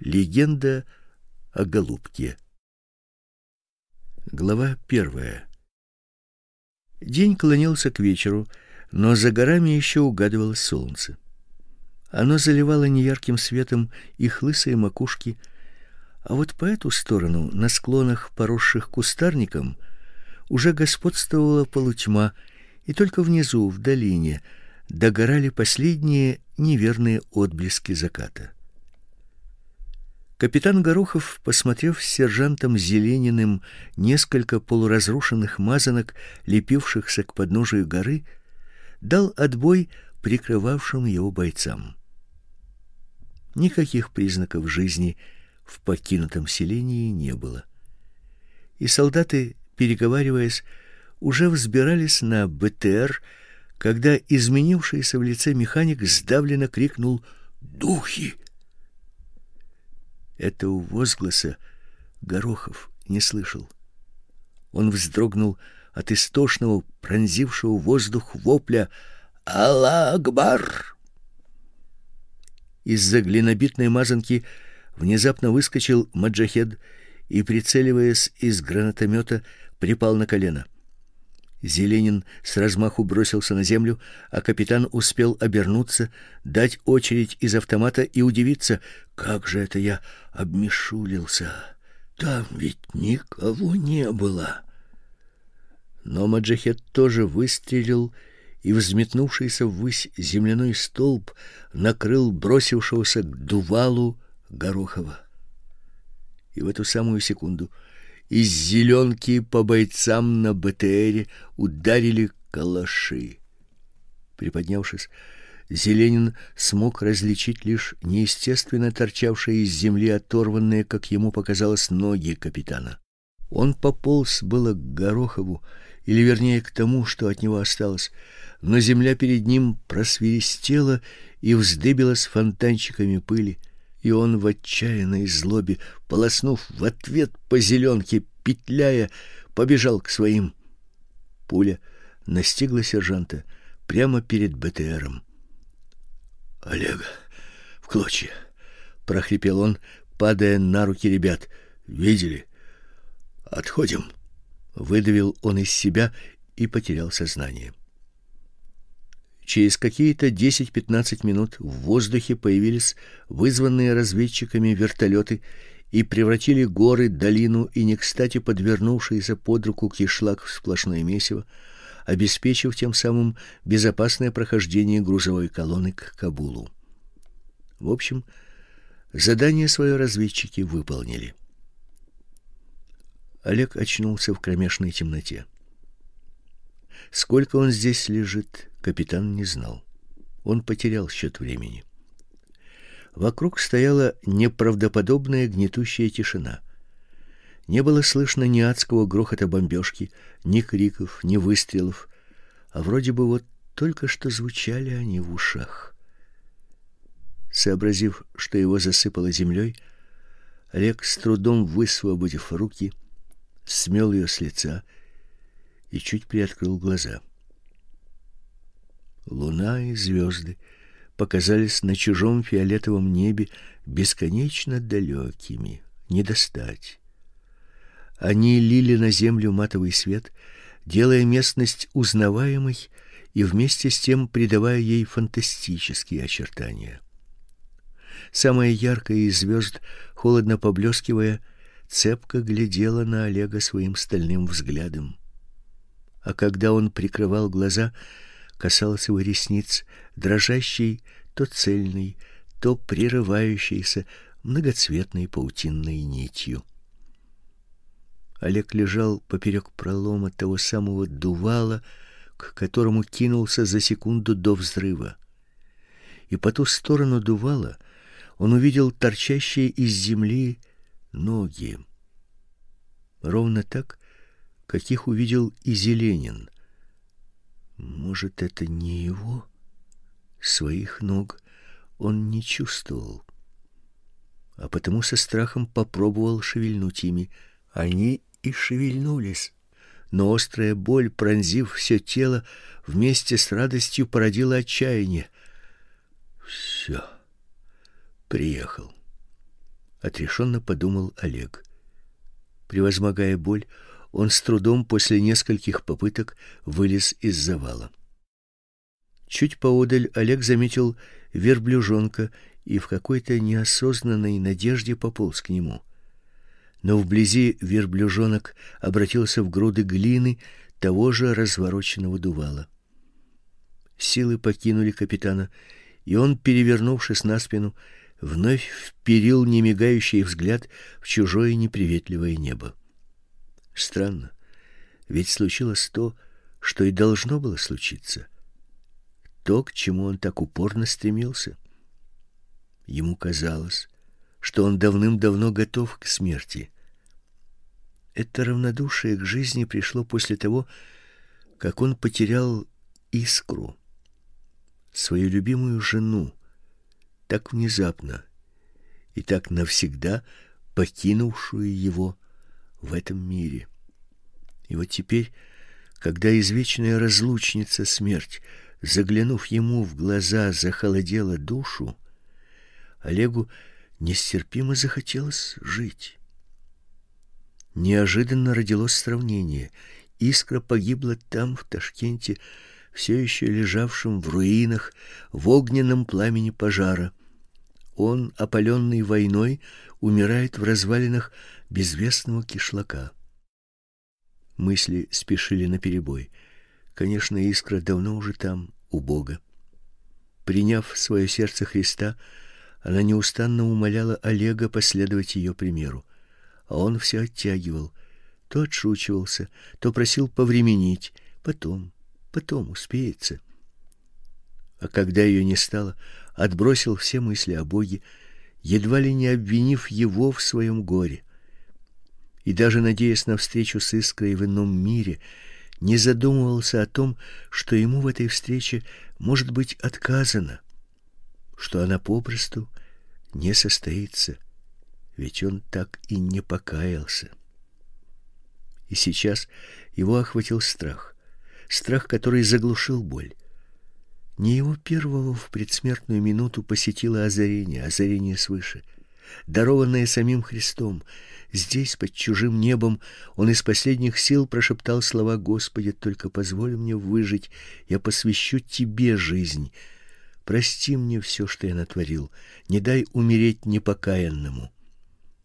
Легенда о голубке. Глава первая. День клонился к вечеру, но за горами еще угадывалось солнце. Оно заливало неярким светом их лысые макушки, а вот по эту сторону, на склонах, поросших кустарником, уже господствовала полутьма, и только внизу, в долине, догорали последние неверные отблески заката. Капитан Горохов, посмотрев с сержантом Зелениным несколько полуразрушенных мазанок, лепившихся к подножию горы, дал отбой прикрывавшим его бойцам. Никаких признаков жизни в покинутом селении не было. И солдаты, переговариваясь, уже взбирались на БТР, когда изменившийся в лице механик сдавленно крикнул: "Духи!" Этого возгласа Горохов не слышал. Он вздрогнул от истошного, пронзившего воздух вопля «Аллах Акбар!». Из-за глинобитной мазанки внезапно выскочил маджахед и, прицеливаясь из гранатомета, припал на колено. Зеленин с размаху бросился на землю, а капитан успел обернуться, дать очередь из автомата и удивиться, как же это я обмешулился. Там ведь никого не было. Но Маджахет тоже выстрелил, и взметнувшийся ввысь земляной столб накрыл бросившегося к дувалу Горохова. И в эту самую секунду — из зеленки по бойцам на БТРе ударили калаши. Приподнявшись, Зеленин смог различить лишь неестественно торчавшие из земли оторванные, как ему показалось, ноги капитана. Он пополз было к Горохову, или вернее к тому, что от него осталось, но земля перед ним просверистела и вздыбилась фонтанчиками пыли и он в отчаянной злобе, полоснув в ответ по зеленке, петляя, побежал к своим. Пуля настигла сержанта прямо перед БТРом. Олега в клочья, прохрипел он, падая на руки ребят. Видели? Отходим. Выдавил он из себя и потерял сознание. Через какие-то 10-15 минут в воздухе появились вызванные разведчиками вертолеты и превратили горы, долину и не кстати подвернувшийся под руку кишлак в сплошное месиво, обеспечив тем самым безопасное прохождение грузовой колонны к Кабулу. В общем, задание свое разведчики выполнили. Олег очнулся в кромешной темноте. Сколько он здесь лежит, капитан не знал. Он потерял счет времени. Вокруг стояла неправдоподобная гнетущая тишина. Не было слышно ни адского грохота бомбежки, ни криков, ни выстрелов, а вроде бы вот только что звучали они в ушах. Сообразив, что его засыпало землей, Олег с трудом высвободив руки, смел ее с лица и и чуть приоткрыл глаза. Луна и звезды показались на чужом фиолетовом небе бесконечно далекими, не достать. Они лили на землю матовый свет, делая местность узнаваемой и вместе с тем придавая ей фантастические очертания. Самая яркая из звезд, холодно поблескивая, цепко глядела на Олега своим стальным взглядом а когда он прикрывал глаза, касалась его ресниц, дрожащей, то цельной, то прерывающейся многоцветной паутинной нитью. Олег лежал поперек пролома того самого дувала, к которому кинулся за секунду до взрыва. И по ту сторону дувала он увидел торчащие из земли ноги. Ровно так, каких увидел и Зеленин. Может, это не его? Своих ног он не чувствовал, а потому со страхом попробовал шевельнуть ими. Они и шевельнулись, но острая боль, пронзив все тело, вместе с радостью породила отчаяние. Все, приехал. Отрешенно подумал Олег. Превозмогая боль, он с трудом после нескольких попыток вылез из завала. Чуть поодаль Олег заметил верблюжонка и в какой-то неосознанной надежде пополз к нему. Но вблизи верблюжонок обратился в груды глины того же развороченного дувала. Силы покинули капитана, и он, перевернувшись на спину, вновь впирил немигающий взгляд в чужое неприветливое небо. Странно, ведь случилось то, что и должно было случиться. То, к чему он так упорно стремился. Ему казалось, что он давным-давно готов к смерти. Это равнодушие к жизни пришло после того, как он потерял искру, свою любимую жену, так внезапно и так навсегда покинувшую его в этом мире. И вот теперь, когда извечная разлучница смерть, заглянув ему в глаза, захолодела душу, Олегу нестерпимо захотелось жить. Неожиданно родилось сравнение. Искра погибла там, в Ташкенте, все еще лежавшем в руинах, в огненном пламени пожара. Он, опаленный войной, умирает в развалинах безвестного кишлака. Мысли спешили на перебой. Конечно, искра давно уже там, у Бога. Приняв в свое сердце Христа, она неустанно умоляла Олега последовать ее примеру, а он все оттягивал, то отшучивался, то просил повременить, потом, потом успеется. А когда ее не стало, отбросил все мысли о Боге, едва ли не обвинив его в своем горе и даже надеясь на встречу с Искрой в ином мире, не задумывался о том, что ему в этой встрече может быть отказано, что она попросту не состоится, ведь он так и не покаялся. И сейчас его охватил страх, страх, который заглушил боль. Не его первого в предсмертную минуту посетило озарение, озарение свыше, дарованное самим Христом, Здесь, под чужим небом, он из последних сил прошептал слова Господи, только позволь мне выжить, я посвящу тебе жизнь. Прости мне все, что я натворил, не дай умереть непокаянному.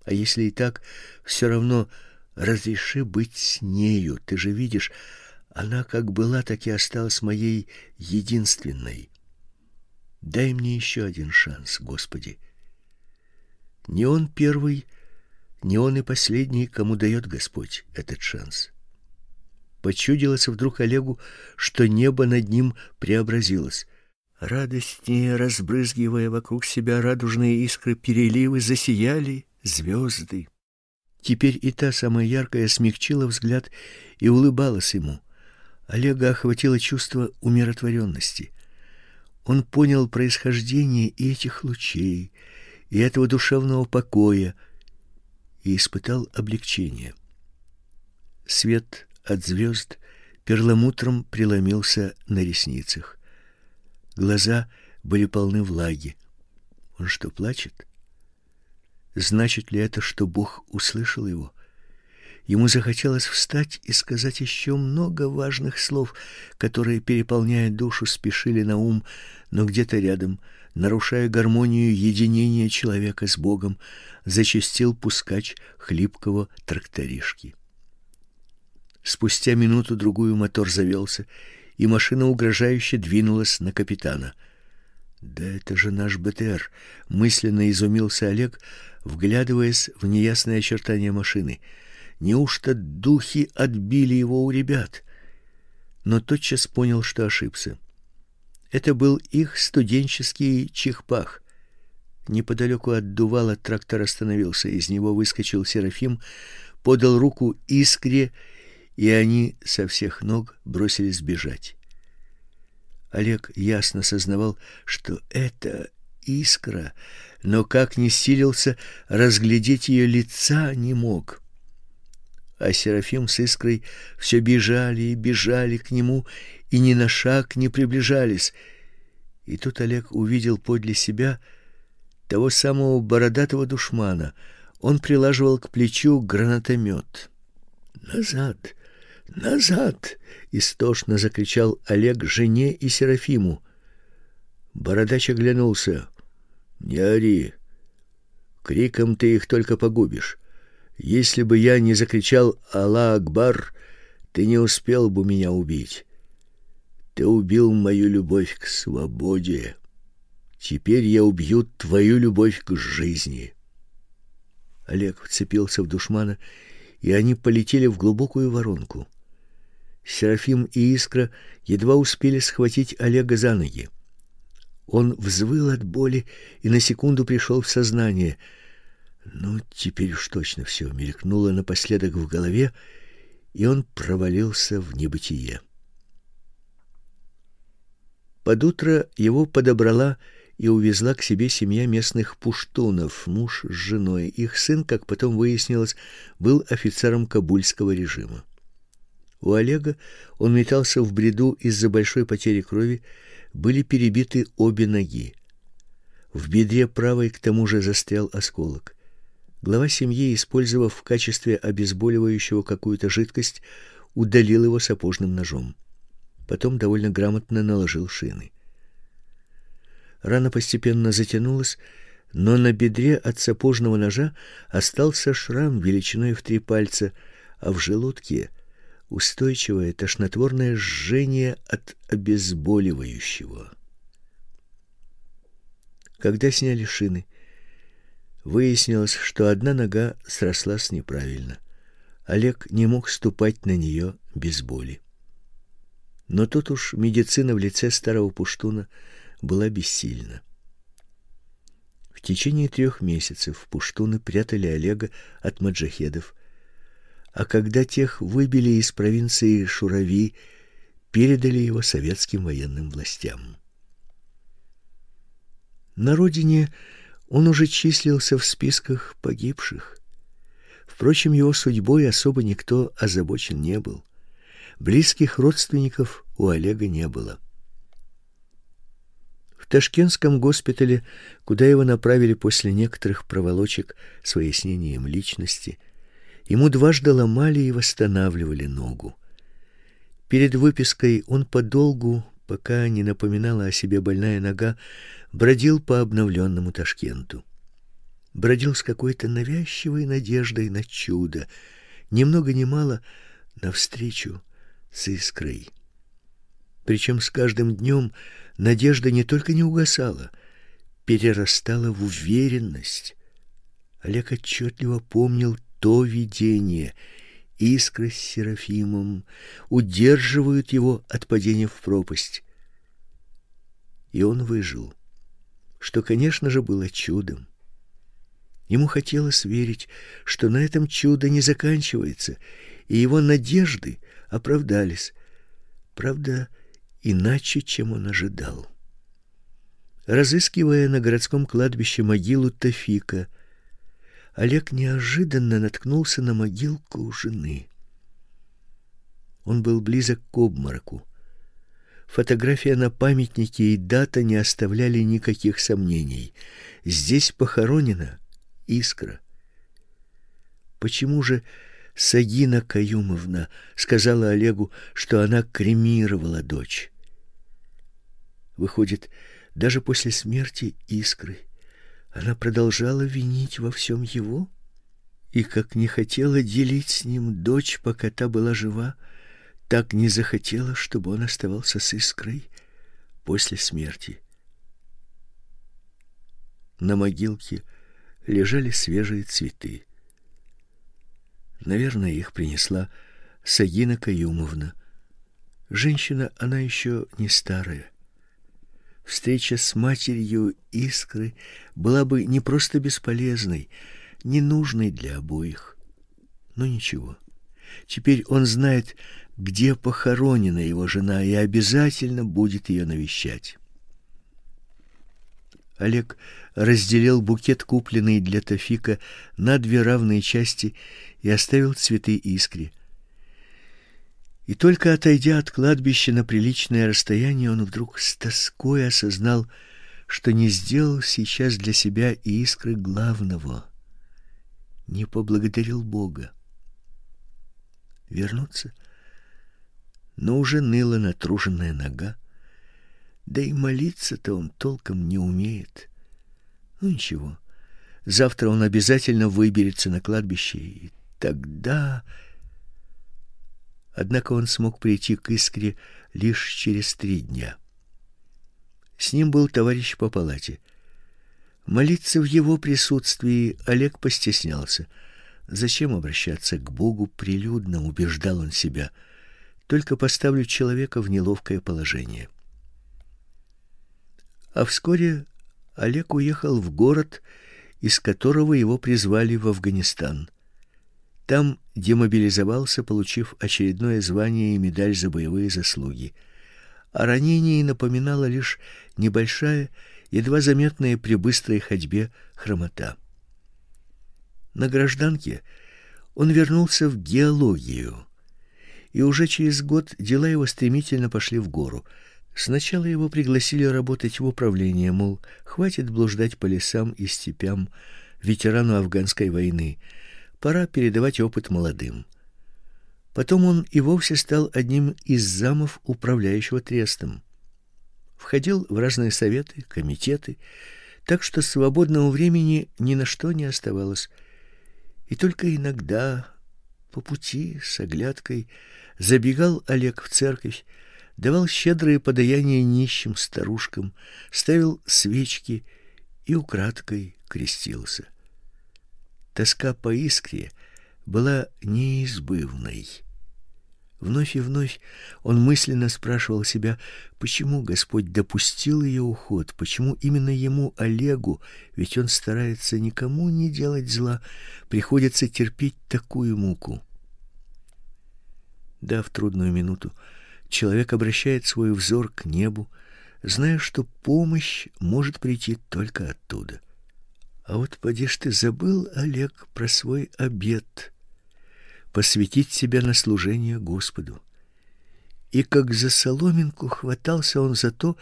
А если и так, все равно разреши быть с нею. Ты же видишь, она как была, так и осталась моей единственной. Дай мне еще один шанс, Господи. Не он первый не он и последний, кому дает Господь этот шанс. Почудилось вдруг Олегу, что небо над ним преобразилось. Радостнее, разбрызгивая вокруг себя радужные искры переливы, засияли звезды. Теперь и та самая яркая смягчила взгляд и улыбалась ему. Олега охватило чувство умиротворенности. Он понял происхождение этих лучей, и этого душевного покоя, и испытал облегчение. Свет от звезд перламутром преломился на ресницах. Глаза были полны влаги. Он что, плачет? Значит ли это, что Бог услышал его? Ему захотелось встать и сказать еще много важных слов, которые, переполняя душу, спешили на ум, но где-то рядом — нарушая гармонию единения человека с Богом, зачастил пускач хлипкого тракторишки. Спустя минуту-другую мотор завелся, и машина угрожающе двинулась на капитана. «Да это же наш БТР!» — мысленно изумился Олег, вглядываясь в неясные очертания машины. «Неужто духи отбили его у ребят?» Но тотчас понял, что ошибся. Это был их студенческий чихпах. Неподалеку от дувала трактор остановился, из него выскочил Серафим, подал руку Искре, и они со всех ног бросились бежать. Олег ясно сознавал, что это искра, но как ни силился, разглядеть ее лица не мог. А Серафим с искрой все бежали и бежали к нему, и ни на шаг не приближались. И тут Олег увидел подле себя того самого бородатого душмана. Он прилаживал к плечу гранатомет. Назад, назад, истошно закричал Олег жене и Серафиму. Бородач оглянулся. Не ори. Криком ты их только погубишь. Если бы я не закричал Аллах Акбар, ты не успел бы меня убить. Ты убил мою любовь к свободе. Теперь я убью твою любовь к жизни. Олег вцепился в душмана, и они полетели в глубокую воронку. Серафим и Искра едва успели схватить Олега за ноги. Он взвыл от боли и на секунду пришел в сознание. Ну, теперь уж точно все мелькнуло напоследок в голове, и он провалился в небытие. Под утро его подобрала и увезла к себе семья местных пуштунов, муж с женой. Их сын, как потом выяснилось, был офицером кабульского режима. У Олега он метался в бреду из-за большой потери крови, были перебиты обе ноги. В бедре правой к тому же застрял осколок. Глава семьи, использовав в качестве обезболивающего какую-то жидкость, удалил его сапожным ножом потом довольно грамотно наложил шины. Рана постепенно затянулась, но на бедре от сапожного ножа остался шрам величиной в три пальца, а в желудке устойчивое тошнотворное жжение от обезболивающего. Когда сняли шины, выяснилось, что одна нога срослась неправильно. Олег не мог ступать на нее без боли. Но тут уж медицина в лице старого пуштуна была бессильна. В течение трех месяцев пуштуны прятали Олега от маджахедов, а когда тех выбили из провинции Шурави, передали его советским военным властям. На родине он уже числился в списках погибших. Впрочем, его судьбой особо никто озабочен не был. Близких родственников у Олега не было. В ташкентском госпитале, куда его направили после некоторых проволочек с выяснением личности, ему дважды ломали и восстанавливали ногу. Перед выпиской он подолгу, пока не напоминала о себе больная нога, бродил по обновленному Ташкенту. Бродил с какой-то навязчивой надеждой на чудо, немного много ни мало навстречу с искрой. Причем с каждым днем надежда не только не угасала, перерастала в уверенность. Олег отчетливо помнил то видение. Искры с Серафимом удерживают его от падения в пропасть. И он выжил, что, конечно же, было чудом. Ему хотелось верить, что на этом чудо не заканчивается, и его надежды — оправдались. Правда, иначе, чем он ожидал. Разыскивая на городском кладбище могилу Тафика, Олег неожиданно наткнулся на могилку жены. Он был близок к обмороку. Фотография на памятнике и дата не оставляли никаких сомнений. Здесь похоронена искра. Почему же Сагина Каюмовна сказала Олегу, что она кремировала дочь. Выходит, даже после смерти Искры она продолжала винить во всем его и как не хотела делить с ним дочь, пока та была жива, так не захотела, чтобы он оставался с Искрой после смерти. На могилке лежали свежие цветы. Наверное, их принесла Сагина Каюмовна. Женщина она еще не старая. Встреча с матерью Искры была бы не просто бесполезной, не нужной для обоих. Но ничего. Теперь он знает, где похоронена его жена, и обязательно будет ее навещать. Олег разделил букет, купленный для Тафика, на две равные части и оставил цветы искре. И только отойдя от кладбища на приличное расстояние, он вдруг с тоской осознал, что не сделал сейчас для себя и искры главного. Не поблагодарил Бога. Вернуться? Но уже ныла натруженная нога. Да и молиться-то он толком не умеет. Ну ничего. Завтра он обязательно выберется на кладбище и тогда Однако он смог прийти к искре лишь через три дня. С ним был товарищ по палате. Молиться в его присутствии Олег постеснялся. Зачем обращаться к Богу прилюдно, убеждал он себя. Только поставлю человека в неловкое положение. А вскоре Олег уехал в город, из которого его призвали в Афганистан. Там демобилизовался, получив очередное звание и медаль за боевые заслуги. О а ранении напоминала лишь небольшая, едва заметная при быстрой ходьбе хромота. На гражданке он вернулся в геологию, и уже через год дела его стремительно пошли в гору. Сначала его пригласили работать в управление, мол, хватит блуждать по лесам и степям ветерану афганской войны – пора передавать опыт молодым. Потом он и вовсе стал одним из замов управляющего трестом. Входил в разные советы, комитеты, так что свободного времени ни на что не оставалось. И только иногда по пути с оглядкой забегал Олег в церковь, давал щедрые подаяния нищим старушкам, ставил свечки и украдкой крестился. Тоска по искре была неизбывной. Вновь и вновь он мысленно спрашивал себя, почему Господь допустил ее уход, почему именно ему, Олегу, ведь он старается никому не делать зла, приходится терпеть такую муку. Да, в трудную минуту человек обращает свой взор к небу, зная, что помощь может прийти только оттуда. А вот поди ж ты забыл, Олег, про свой обет посвятить себя на служение Господу. И как за соломинку хватался он за то,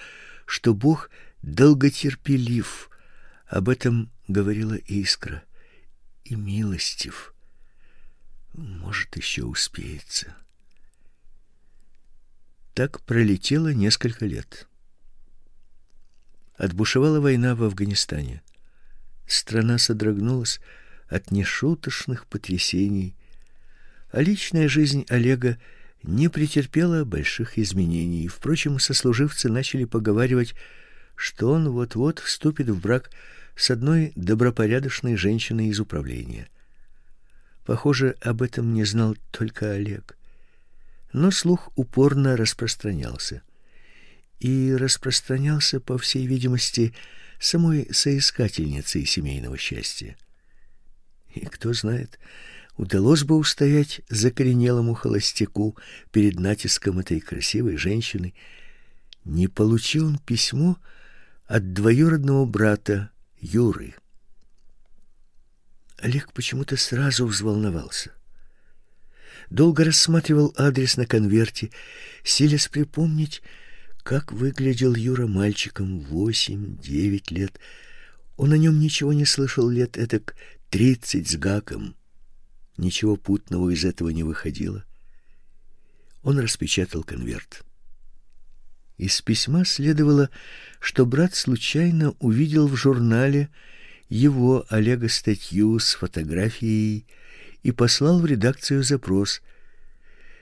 что Бог долготерпелив. Об этом говорила Искра. И милостив. Может, еще успеется. Так пролетело несколько лет. Отбушевала война в Афганистане. Страна содрогнулась от нешуточных потрясений, а личная жизнь Олега не претерпела больших изменений. Впрочем, сослуживцы начали поговаривать, что он вот-вот вступит в брак с одной добропорядочной женщиной из управления. Похоже, об этом не знал только Олег. Но слух упорно распространялся. И распространялся, по всей видимости, самой соискательницей семейного счастья. И кто знает, удалось бы устоять закоренелому холостяку перед натиском этой красивой женщины. Не получил он письмо от двоюродного брата Юры. Олег почему-то сразу взволновался. Долго рассматривал адрес на конверте, силясь припомнить, как выглядел Юра мальчиком восемь-девять лет. Он о нем ничего не слышал лет этак тридцать с гаком. Ничего путного из этого не выходило. Он распечатал конверт. Из письма следовало, что брат случайно увидел в журнале его Олега статью с фотографией и послал в редакцию запрос.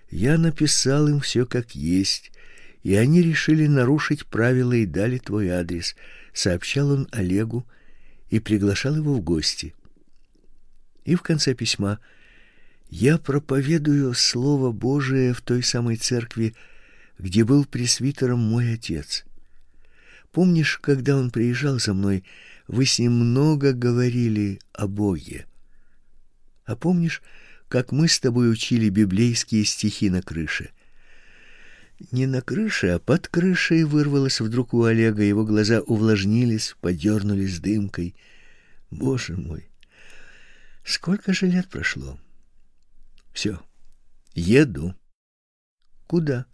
Я написал им все как есть, и они решили нарушить правила и дали твой адрес, сообщал он Олегу и приглашал его в гости. И в конце письма я проповедую слово Божие в той самой церкви, где был пресвитером мой отец. Помнишь, когда он приезжал за мной, вы с ним много говорили о Боге. А помнишь, как мы с тобой учили библейские стихи на крыше? Не на крыше, а под крышей вырвалось вдруг у Олега, его глаза увлажнились, подернулись дымкой. Боже мой. Сколько же лет прошло? Все, Еду. Куда?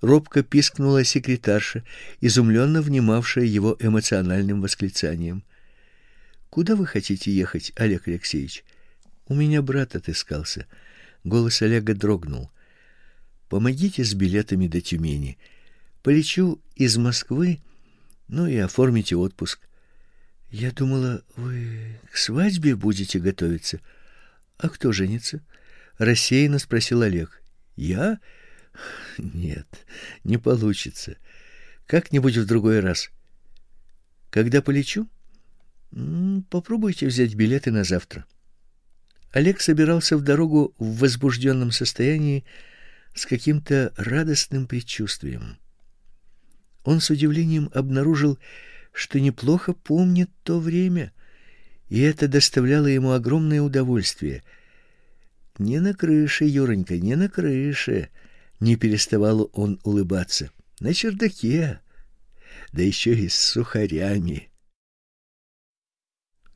робко пискнула секретарша, изумленно внимавшая его эмоциональным восклицанием. Куда вы хотите ехать, Олег Алексеевич? У меня брат отыскался. Голос Олега дрогнул. Помогите с билетами до Тюмени. Полечу из Москвы, ну и оформите отпуск. Я думала, вы к свадьбе будете готовиться. А кто женится? рассеянно спросил Олег. Я? Нет, не получится. Как-нибудь в другой раз. Когда полечу? попробуйте взять билеты на завтра. Олег собирался в дорогу в возбужденном состоянии, с каким-то радостным предчувствием. Он с удивлением обнаружил, что неплохо помнит то время, и это доставляло ему огромное удовольствие. Не на крыше, Юренька, не на крыше, не переставал он улыбаться. На чердаке, да еще и с сухарями.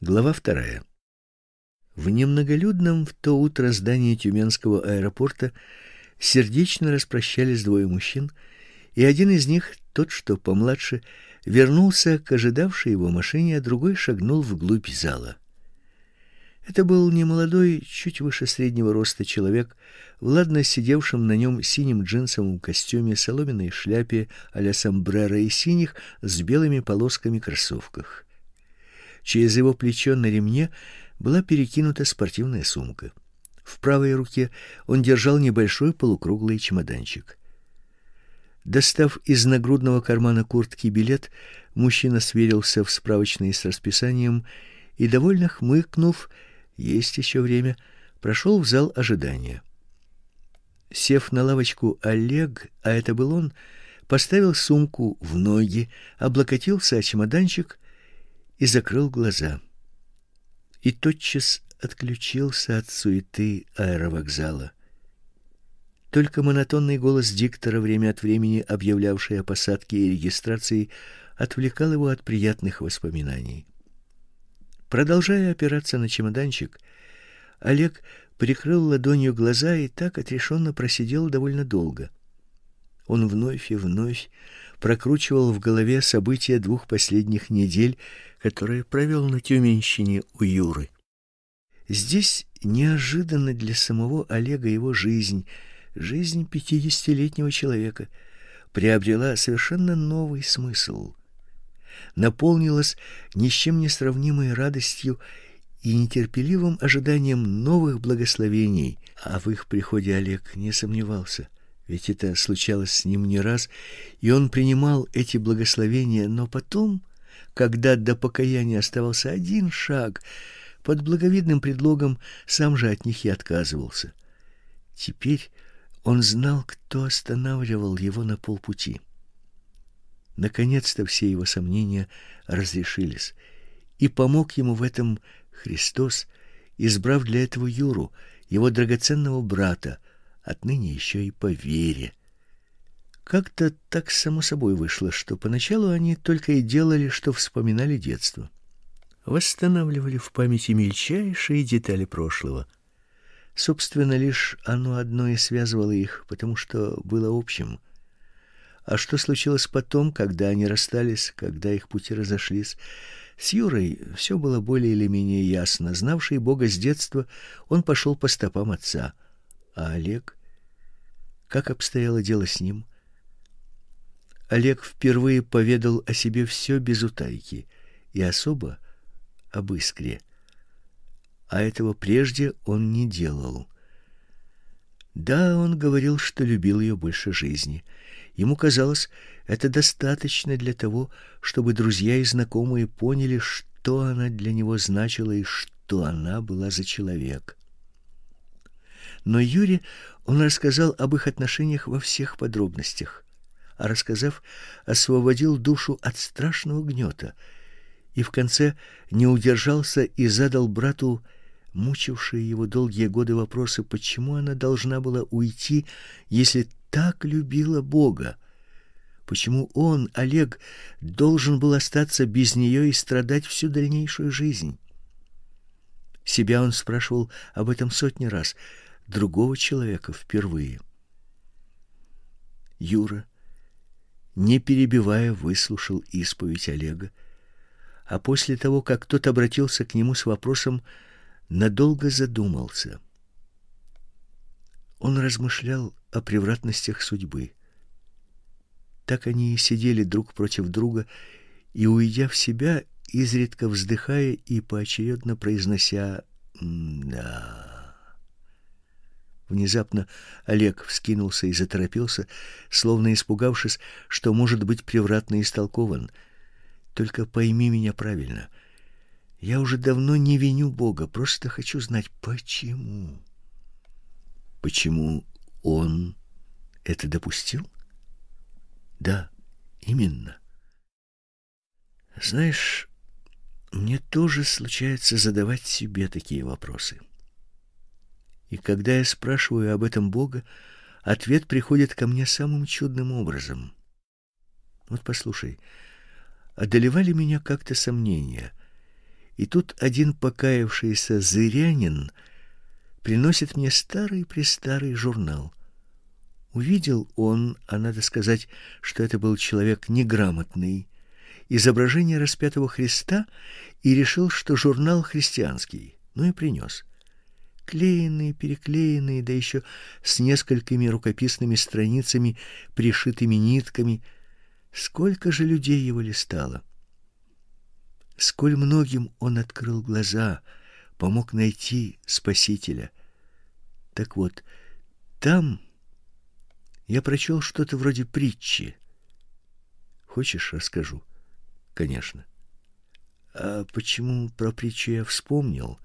Глава вторая. В немноголюдном в то утро здании Тюменского аэропорта Сердечно распрощались двое мужчин, и один из них, тот, что помладше, вернулся к ожидавшей его машине, а другой шагнул вглубь зала. Это был немолодой, чуть выше среднего роста человек, в ладно сидевшем на нем синем джинсовом костюме, соломенной шляпе а-ля сомбреро и синих с белыми полосками кроссовках. Через его плечо на ремне была перекинута спортивная сумка. В правой руке он держал небольшой полукруглый чемоданчик. Достав из нагрудного кармана куртки билет, мужчина сверился в справочные с расписанием и довольно хмыкнув, есть еще время, прошел в зал ожидания. Сев на лавочку, Олег, а это был он, поставил сумку в ноги, облокотился о чемоданчик и закрыл глаза. И тотчас отключился от суеты аэровокзала. Только монотонный голос диктора, время от времени объявлявший о посадке и регистрации, отвлекал его от приятных воспоминаний. Продолжая опираться на чемоданчик, Олег прикрыл ладонью глаза и так отрешенно просидел довольно долго. Он вновь и вновь прокручивал в голове события двух последних недель, которые провел на Тюменщине у Юры. Здесь неожиданно для самого Олега его жизнь, жизнь пятидесятилетнего человека, приобрела совершенно новый смысл. Наполнилась ни с чем не сравнимой радостью и нетерпеливым ожиданием новых благословений, а в их приходе Олег не сомневался, ведь это случалось с ним не раз, и он принимал эти благословения, но потом, когда до покаяния оставался один шаг — под благовидным предлогом сам же от них и отказывался. Теперь он знал, кто останавливал его на полпути. Наконец-то все его сомнения разрешились, и помог ему в этом Христос, избрав для этого Юру, его драгоценного брата, отныне еще и по вере. Как-то так само собой вышло, что поначалу они только и делали, что вспоминали детство восстанавливали в памяти мельчайшие детали прошлого. Собственно, лишь оно одно и связывало их, потому что было общим. А что случилось потом, когда они расстались, когда их пути разошлись? С Юрой все было более или менее ясно. Знавший Бога с детства, он пошел по стопам отца. А Олег? Как обстояло дело с ним? Олег впервые поведал о себе все без утайки, и особо об искре. А этого прежде он не делал. Да, он говорил, что любил ее больше жизни. Ему казалось, это достаточно для того, чтобы друзья и знакомые поняли, что она для него значила и что она была за человек. Но Юре он рассказал об их отношениях во всех подробностях, а рассказав, освободил душу от страшного гнета — и в конце не удержался и задал брату мучивший его долгие годы вопросы, почему она должна была уйти, если так любила Бога. Почему он, Олег, должен был остаться без нее и страдать всю дальнейшую жизнь? Себя он спрашивал об этом сотни раз, другого человека впервые. Юра, не перебивая, выслушал исповедь Олега а после того, как тот обратился к нему с вопросом, надолго задумался. Он размышлял о превратностях судьбы. Так они и сидели друг против друга, и уйдя в себя, изредка вздыхая и поочередно произнося: "Да". Внезапно Олег вскинулся и заторопился, словно испугавшись, что может быть превратно истолкован. Только пойми меня правильно. Я уже давно не виню Бога, просто хочу знать, почему. Почему он это допустил? Да, именно. Знаешь, мне тоже случается задавать себе такие вопросы. И когда я спрашиваю об этом Бога, ответ приходит ко мне самым чудным образом. Вот послушай, одолевали меня как-то сомнения. И тут один покаявшийся зырянин приносит мне старый престарый журнал. Увидел он, а надо сказать, что это был человек неграмотный, изображение распятого Христа и решил, что журнал христианский. Ну и принес. Клеенные, переклеенные, да еще с несколькими рукописными страницами, пришитыми нитками — Сколько же людей его листало! Сколь многим он открыл глаза, помог найти Спасителя. Так вот, там я прочел что-то вроде притчи. Хочешь, расскажу? Конечно. А почему про притчу я вспомнил?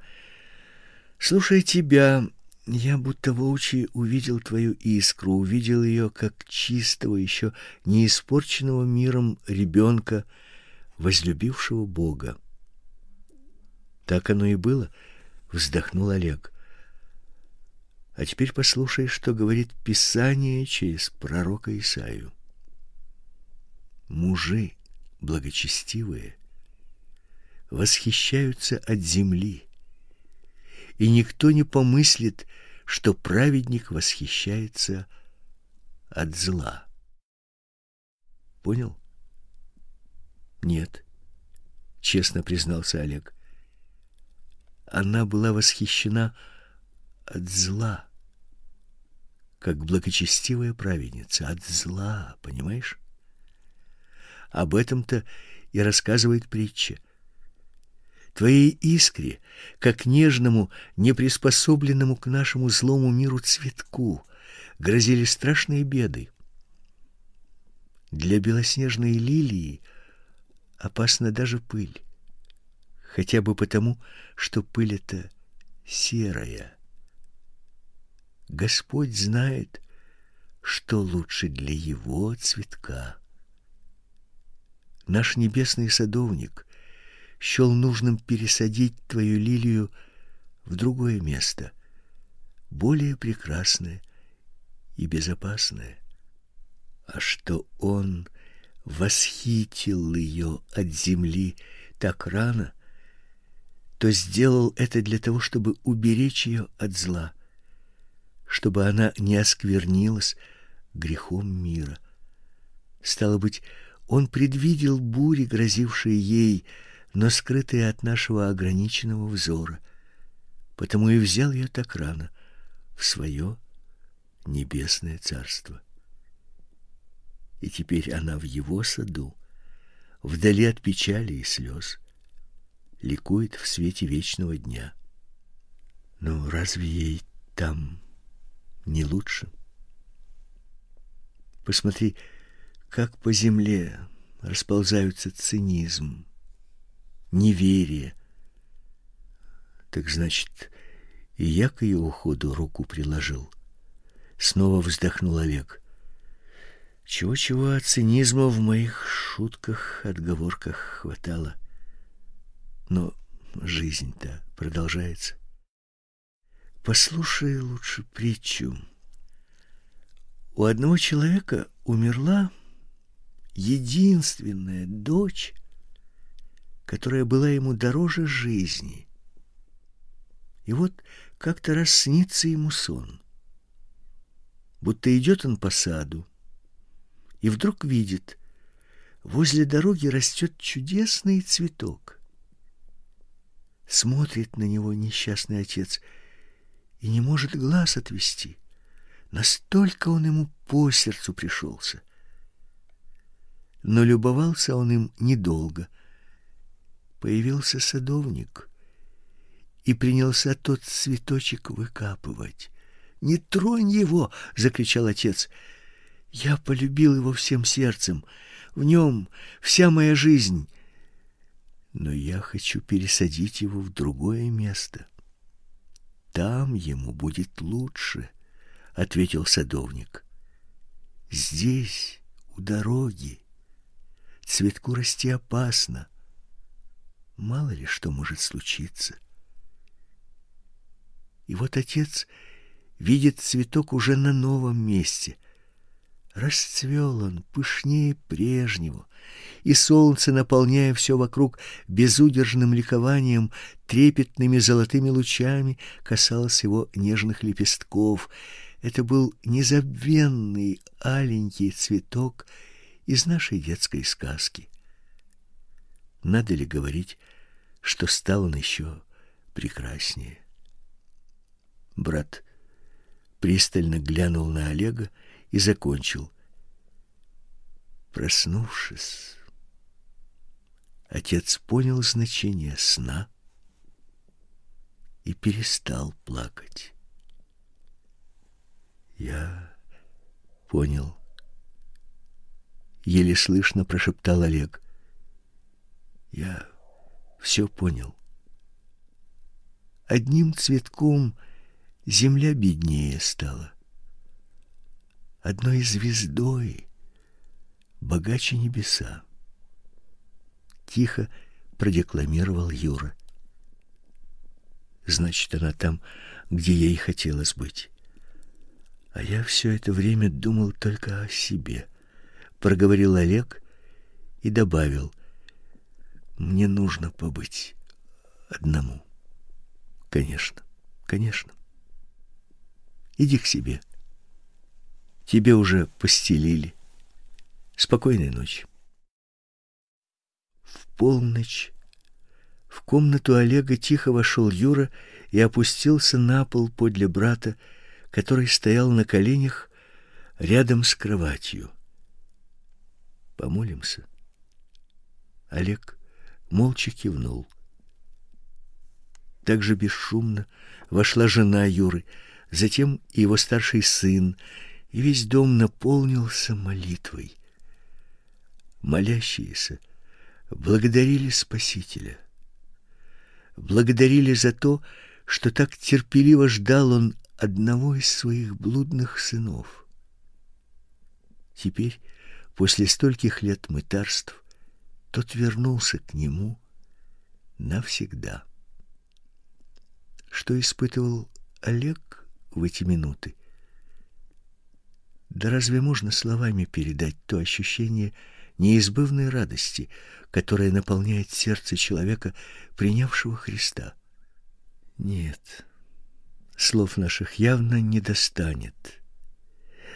Слушай тебя, я будто воочию увидел твою искру, увидел ее как чистого, еще не испорченного миром ребенка, возлюбившего Бога. Так оно и было, вздохнул Олег. А теперь послушай, что говорит Писание через пророка Исаию. Мужи благочестивые восхищаются от земли, и никто не помыслит, что праведник восхищается от зла. Понял? Нет, честно признался Олег. Она была восхищена от зла, как благочестивая праведница, от зла, понимаешь? Об этом-то и рассказывает притча твоей искре, как нежному, неприспособленному к нашему злому миру цветку, грозили страшные беды. Для белоснежной лилии опасна даже пыль, хотя бы потому, что пыль эта серая. Господь знает, что лучше для его цветка. Наш небесный садовник счел нужным пересадить твою лилию в другое место, более прекрасное и безопасное. А что он восхитил ее от земли так рано, то сделал это для того, чтобы уберечь ее от зла, чтобы она не осквернилась грехом мира. Стало быть, он предвидел бури, грозившие ей, но скрытые от нашего ограниченного взора. Потому и взял я так рано в свое небесное царство. И теперь она в его саду, вдали от печали и слез, ликует в свете вечного дня. Но ну, разве ей там не лучше? Посмотри, как по земле расползаются цинизм, неверие. Так значит, и я к ее уходу руку приложил. Снова вздохнул Олег. Чего-чего от а цинизма в моих шутках, отговорках хватало. Но жизнь-то продолжается. Послушай лучше притчу. У одного человека умерла единственная дочь которая была ему дороже жизни. И вот как-то раз снится ему сон. Будто идет он по саду и вдруг видит, возле дороги растет чудесный цветок. Смотрит на него несчастный отец и не может глаз отвести. Настолько он ему по сердцу пришелся. Но любовался он им недолго — появился садовник и принялся тот цветочек выкапывать. «Не тронь его!» — закричал отец. «Я полюбил его всем сердцем. В нем вся моя жизнь. Но я хочу пересадить его в другое место. Там ему будет лучше», — ответил садовник. «Здесь, у дороги, цветку расти опасно». Мало ли что может случиться. И вот отец видит цветок уже на новом месте. Расцвел он пышнее прежнего, и солнце, наполняя все вокруг безудержным ликованием, трепетными золотыми лучами, касалось его нежных лепестков. Это был незабвенный аленький цветок из нашей детской сказки. Надо ли говорить, что стал он еще прекраснее. Брат пристально глянул на Олега и закончил. Проснувшись, отец понял значение сна и перестал плакать. Я понял, еле слышно прошептал Олег. Я все понял. Одним цветком земля беднее стала, одной звездой богаче небеса. Тихо продекламировал Юра. Значит, она там, где ей хотелось быть. А я все это время думал только о себе, проговорил Олег и добавил: мне нужно побыть одному. Конечно, конечно. Иди к себе. Тебе уже постелили. Спокойной ночи. В полночь в комнату Олега тихо вошел Юра и опустился на пол подле брата, который стоял на коленях рядом с кроватью. Помолимся. Олег молча кивнул. Так же бесшумно вошла жена Юры, затем и его старший сын, и весь дом наполнился молитвой. Молящиеся благодарили Спасителя, благодарили за то, что так терпеливо ждал он одного из своих блудных сынов. Теперь, после стольких лет мытарств, тот вернулся к нему навсегда. Что испытывал Олег в эти минуты? Да разве можно словами передать то ощущение неизбывной радости, которое наполняет сердце человека, принявшего Христа? Нет. Слов наших явно не достанет.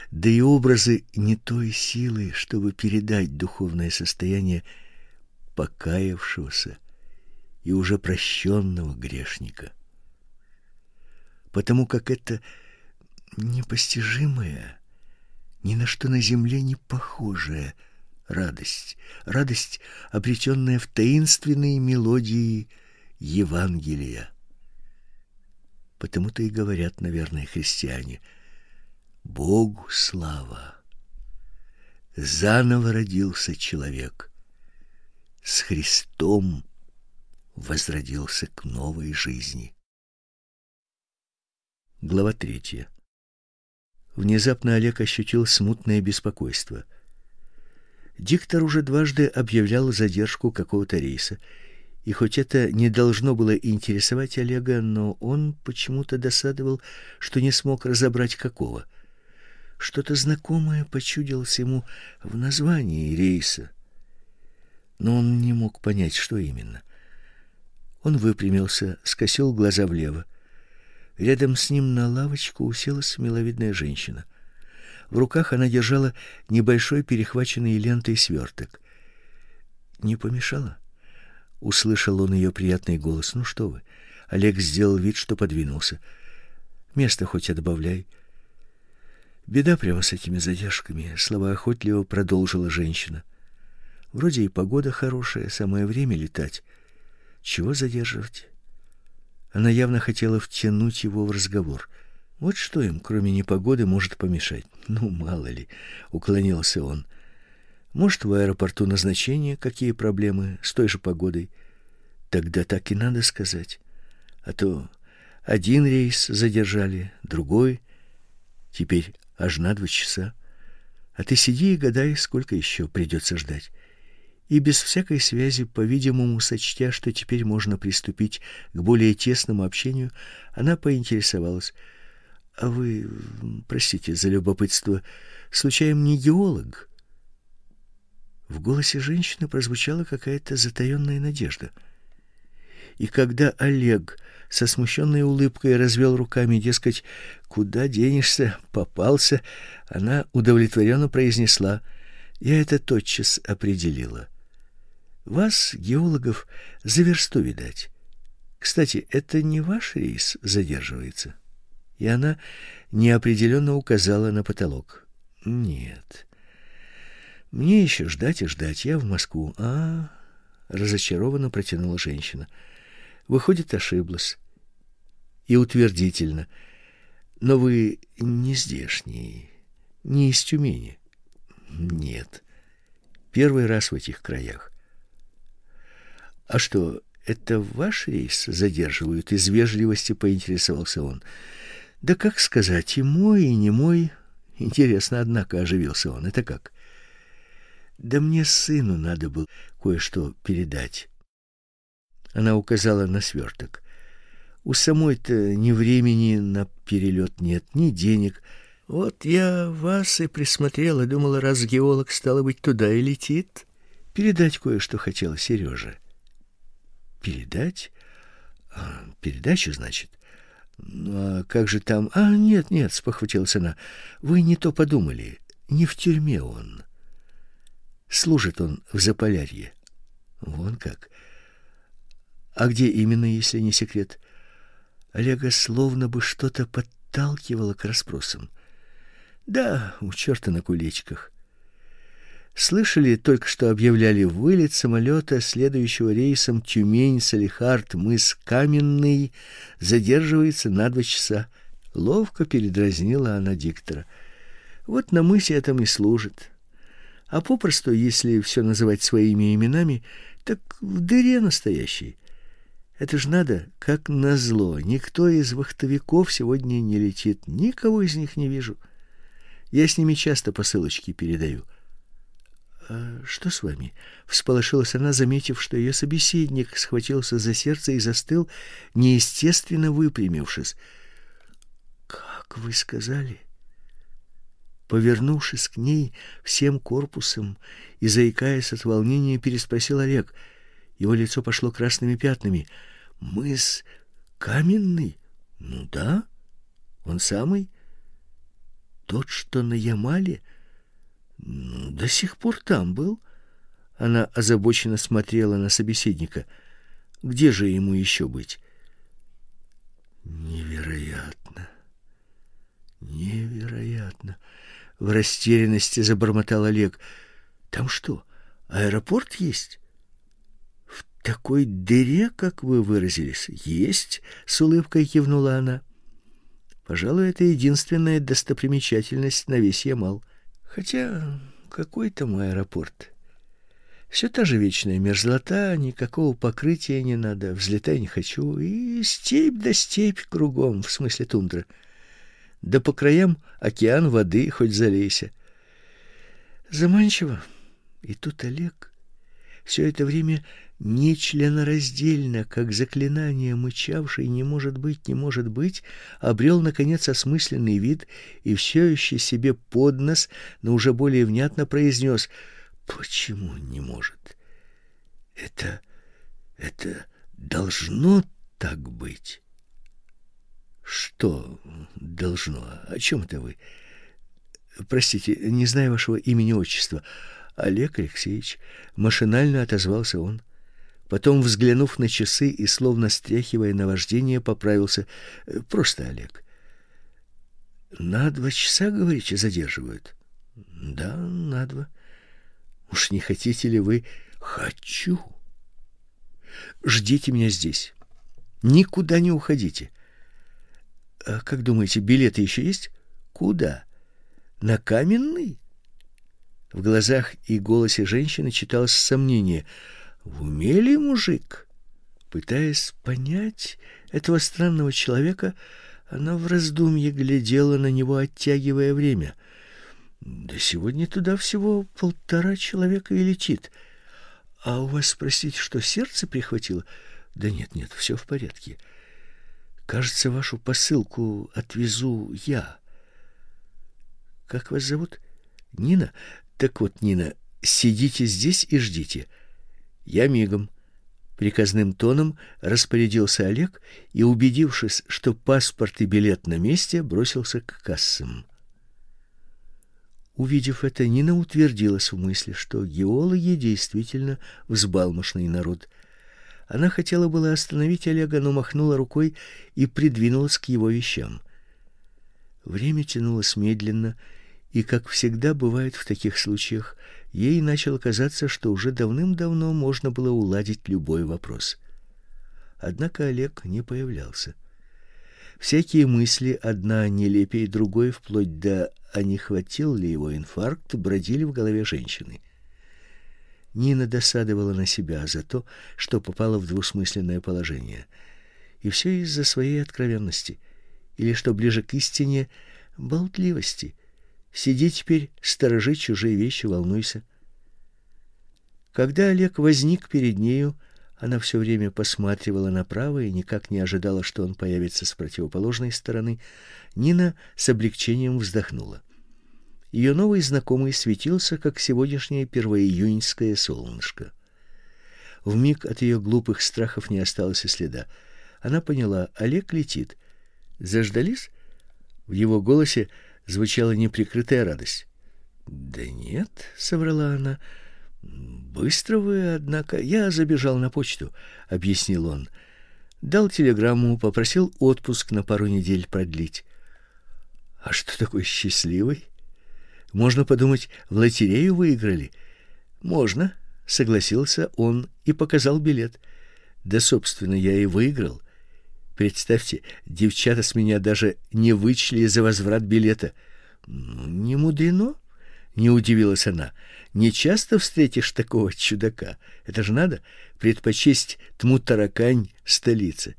Да и образы не той силы, чтобы передать духовное состояние покаявшегося и уже прощенного грешника. Потому как это непостижимое, ни на что на земле не похожая радость, радость, обретенная в таинственной мелодии Евангелия. Потому-то и говорят, наверное, христиане, Богу слава. Заново родился человек с Христом возродился к новой жизни. Глава третья. Внезапно Олег ощутил смутное беспокойство. Диктор уже дважды объявлял задержку какого-то рейса, и хоть это не должно было интересовать Олега, но он почему-то досадовал, что не смог разобрать какого. Что-то знакомое почудилось ему в названии рейса но он не мог понять, что именно. Он выпрямился, скосил глаза влево. Рядом с ним на лавочку уселась миловидная женщина. В руках она держала небольшой перехваченный лентой сверток. Не помешало? Услышал он ее приятный голос. Ну что вы? Олег сделал вид, что подвинулся. Место хоть отбавляй. Беда прямо с этими задержками, словоохотливо продолжила женщина. Вроде и погода хорошая, самое время летать. Чего задерживать? Она явно хотела втянуть его в разговор. Вот что им, кроме непогоды, может помешать. Ну, мало ли, уклонился он. Может, в аэропорту назначения какие проблемы с той же погодой? Тогда так и надо сказать. А то один рейс задержали, другой. Теперь аж на два часа. А ты сиди и гадай, сколько еще придется ждать и без всякой связи, по-видимому, сочтя, что теперь можно приступить к более тесному общению, она поинтересовалась: "А вы, простите за любопытство, случайно не геолог?" В голосе женщины прозвучала какая-то затаённая надежда. И когда Олег со смущенной улыбкой развел руками, дескать, куда денешься, попался, она удовлетворенно произнесла: "Я это тотчас определила. Вас, геологов, за версту видать. Кстати, это не ваш рейс задерживается?» И она неопределенно указала на потолок. «Нет. Мне еще ждать и ждать. Я в Москву. А, разочарованно протянула женщина. Выходит, ошиблась. И утвердительно. Но вы не здешний, не из Тюмени. Нет. Первый раз в этих краях. А что, это ваш рейс задерживают из вежливости поинтересовался он. Да как сказать, и мой, и не мой. Интересно, однако, оживился он. Это как? Да мне сыну надо было кое-что передать. Она указала на сверток. У самой-то ни времени на перелет нет, ни денег. Вот я вас и присмотрела, думала, раз геолог стало быть туда и летит, передать кое-что хотела Сереже. Передать? А, передачу, значит? Ну, а как же там? А, нет, нет, спохватилась она. Вы не то подумали. Не в тюрьме он. Служит он в Заполярье. Вон как. А где именно, если не секрет? Олега словно бы что-то подталкивало к расспросам. Да, у черта на кулечках. Слышали, только что объявляли вылет самолета следующего рейсом Тюмень-Салихард, мыс Каменный, задерживается на два часа. Ловко передразнила она диктора. Вот на мысе этом и служит. А попросту, если все называть своими именами, так в дыре настоящей. Это ж надо, как назло, никто из вахтовиков сегодня не летит, никого из них не вижу. Я с ними часто посылочки передаю. — «А что с вами? всполошилась она, заметив, что ее собеседник схватился за сердце и застыл, неестественно выпрямившись. Как вы сказали? Повернувшись к ней всем корпусом и заикаясь от волнения, переспросил Олег. Его лицо пошло красными пятнами. Мыс каменный? Ну да, он самый. Тот, что на Ямале? До сих пор там был. Она озабоченно смотрела на собеседника. Где же ему еще быть? Невероятно. Невероятно, в растерянности забормотал Олег. Там что, аэропорт есть? В такой дыре, как вы выразились, есть, с улыбкой кивнула она. Пожалуй, это единственная достопримечательность на весь Ямал. Хотя какой там аэропорт? Все та же вечная мерзлота, никакого покрытия не надо, взлетай не хочу, и степь да степь кругом, в смысле тундра. Да по краям океан воды хоть залейся. Заманчиво. И тут Олег все это время нечленораздельно, как заклинание мычавший «не может быть, не может быть», обрел, наконец, осмысленный вид и все еще себе под нос, но уже более внятно произнес «Почему не может? Это... это должно так быть». «Что должно? О чем это вы?» «Простите, не знаю вашего имени-отчества». Олег Алексеевич машинально отозвался он. Потом, взглянув на часы и словно стряхивая наваждение, поправился: «Э, "Просто Олег. На два часа, говорите, задерживают?" "Да, на два. Уж не хотите ли вы?" "Хочу. Ждите меня здесь. Никуда не уходите. А как думаете, билеты еще есть? Куда? На Каменный?" В глазах и голосе женщины читалось сомнение в уме ли мужик? Пытаясь понять этого странного человека, она в раздумье глядела на него, оттягивая время. Да сегодня туда всего полтора человека и летит. А у вас, простите, что сердце прихватило? Да нет, нет, все в порядке. Кажется, вашу посылку отвезу я. Как вас зовут? Нина. Так вот, Нина, сидите здесь и ждите. Я мигом приказным тоном распорядился Олег и, убедившись, что паспорт и билет на месте, бросился к кассам. Увидев это, Нина утвердилась в мысли, что геологи действительно взбалмошный народ. Она хотела было остановить Олега, но махнула рукой и придвинулась к его вещам. Время тянулось медленно, и и, как всегда бывает в таких случаях, ей начал казаться, что уже давным-давно можно было уладить любой вопрос. Однако Олег не появлялся. Всякие мысли, одна нелепее другой, вплоть до «а не хватил ли его инфаркт», бродили в голове женщины. Нина досадовала на себя за то, что попала в двусмысленное положение. И все из-за своей откровенности, или, что ближе к истине, болтливости – Сиди теперь, сторожи чужие вещи, волнуйся. Когда Олег возник перед нею, она все время посматривала направо и никак не ожидала, что он появится с противоположной стороны. Нина с облегчением вздохнула. Ее новый знакомый светился, как сегодняшнее первоиюньское солнышко. В миг от ее глупых страхов не осталось и следа. Она поняла, Олег летит. Заждались? В его голосе звучала неприкрытая радость. "Да нет", соврала она. "Быстро вы, однако. Я забежал на почту", объяснил он. Дал телеграмму, попросил отпуск на пару недель продлить. А что такой счастливый? Можно подумать, в лотерею выиграли. Можно, согласился он и показал билет. Да собственно, я и выиграл. Представьте, девчата с меня даже не вычли за возврат билета. Ну, не мудрено, не удивилась она. Не часто встретишь такого чудака. Это же надо предпочесть тму таракань столице.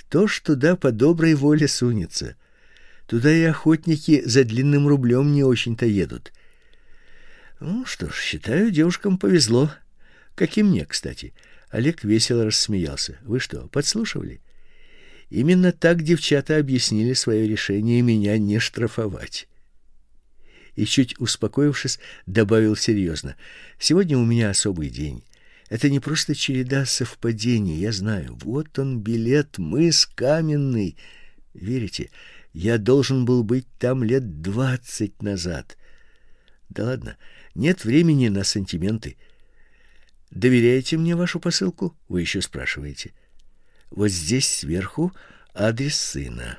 Кто ж туда по доброй воле сунется? Туда и охотники за длинным рублем не очень-то едут. Ну что ж, считаю, девушкам повезло. Как и мне, кстати. Олег весело рассмеялся. Вы что, подслушивали? Именно так девчата объяснили свое решение меня не штрафовать. И чуть успокоившись, добавил серьезно: "Сегодня у меня особый день. Это не просто череда совпадений, я знаю. Вот он билет, мы с Каменной. Верите, я должен был быть там лет двадцать назад. Да ладно, нет времени на сантименты. Доверяете мне вашу посылку? Вы еще спрашиваете. Вот здесь сверху адрес сына.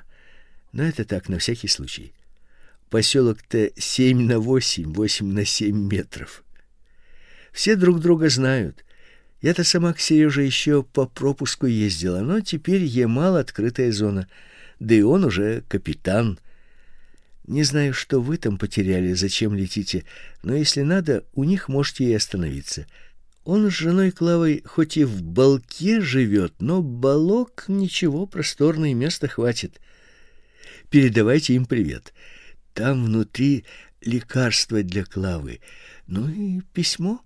Но это так на всякий случай. Поселок-то 7 на 8, 8 на 7 метров. Все друг друга знают. Я-то сама к Сереже еще по пропуску ездила, но теперь Емал открытая зона. Да и он уже капитан. Не знаю, что вы там потеряли, зачем летите, но если надо, у них можете и остановиться. Он с женой Клавой хоть и в балке живет, но балок ничего, просторное место хватит. Передавайте им привет. Там внутри лекарство для Клавы. Ну и письмо.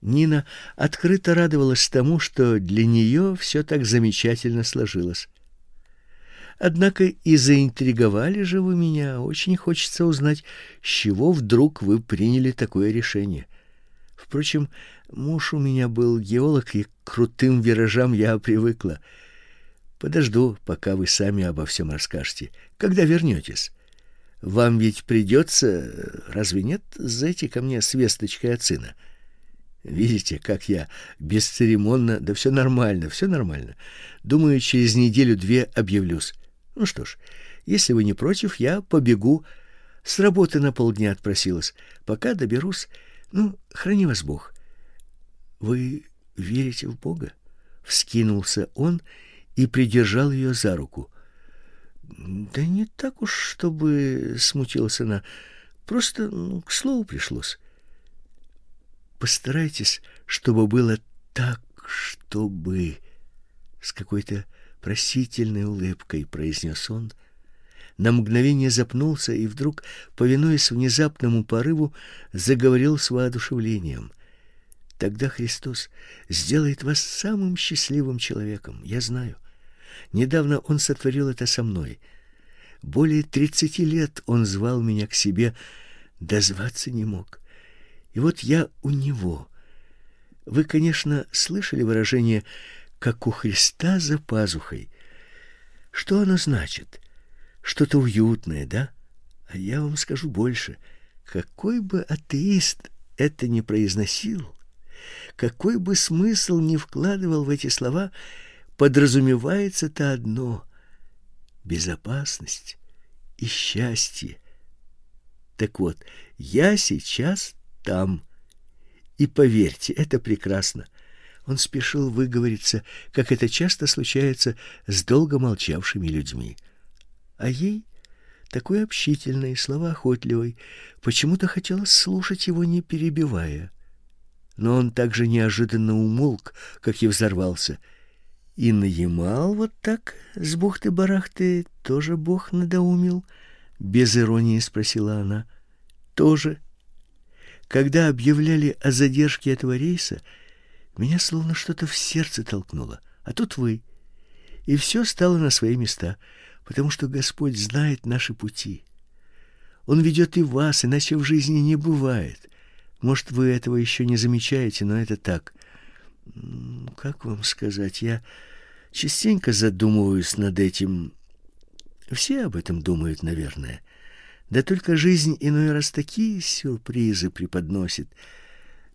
Нина открыто радовалась тому, что для нее все так замечательно сложилось. Однако и заинтриговали же вы меня, очень хочется узнать, с чего вдруг вы приняли такое решение. Впрочем, Муж у меня был геолог, и к крутым виражам я привыкла. Подожду, пока вы сами обо всем расскажете. Когда вернетесь? Вам ведь придется, разве нет, зайти ко мне с весточкой от сына. Видите, как я бесцеремонно, да все нормально, все нормально. Думаю, через неделю-две объявлюсь. Ну что ж, если вы не против, я побегу. С работы на полдня отпросилась. Пока доберусь. Ну, храни вас Бог. Вы верите в Бога? Вскинулся он и придержал ее за руку. Да не так уж, чтобы смутилась она. Просто ну, к слову пришлось. Постарайтесь, чтобы было так, чтобы с какой-то просительной улыбкой произнес он. На мгновение запнулся и вдруг, повинуясь внезапному порыву, заговорил с воодушевлением — Тогда Христос сделает вас самым счастливым человеком. Я знаю. Недавно он сотворил это со мной. Более тридцати лет он звал меня к себе, дозваться не мог. И вот я у него. Вы, конечно, слышали выражение как у Христа за пазухой. Что оно значит? Что-то уютное, да? А я вам скажу больше. Какой бы атеист это ни произносил, какой бы смысл ни вкладывал в эти слова, подразумевается-то одно — безопасность и счастье. Так вот, я сейчас там. И поверьте, это прекрасно. Он спешил выговориться, как это часто случается с долго молчавшими людьми. А ей, такой общительной, словоохотливой, почему-то хотелось слушать его, не перебивая но он так же неожиданно умолк, как и взорвался. И наемал вот так, с бухты-барахты, тоже бог надоумил? Без иронии спросила она. Тоже. Когда объявляли о задержке этого рейса, меня словно что-то в сердце толкнуло. А тут вы. И все стало на свои места, потому что Господь знает наши пути. Он ведет и вас, иначе в жизни не бывает. Может, вы этого еще не замечаете, но это так. Как вам сказать, я частенько задумываюсь над этим. Все об этом думают, наверное. Да только жизнь иной раз такие сюрпризы преподносит.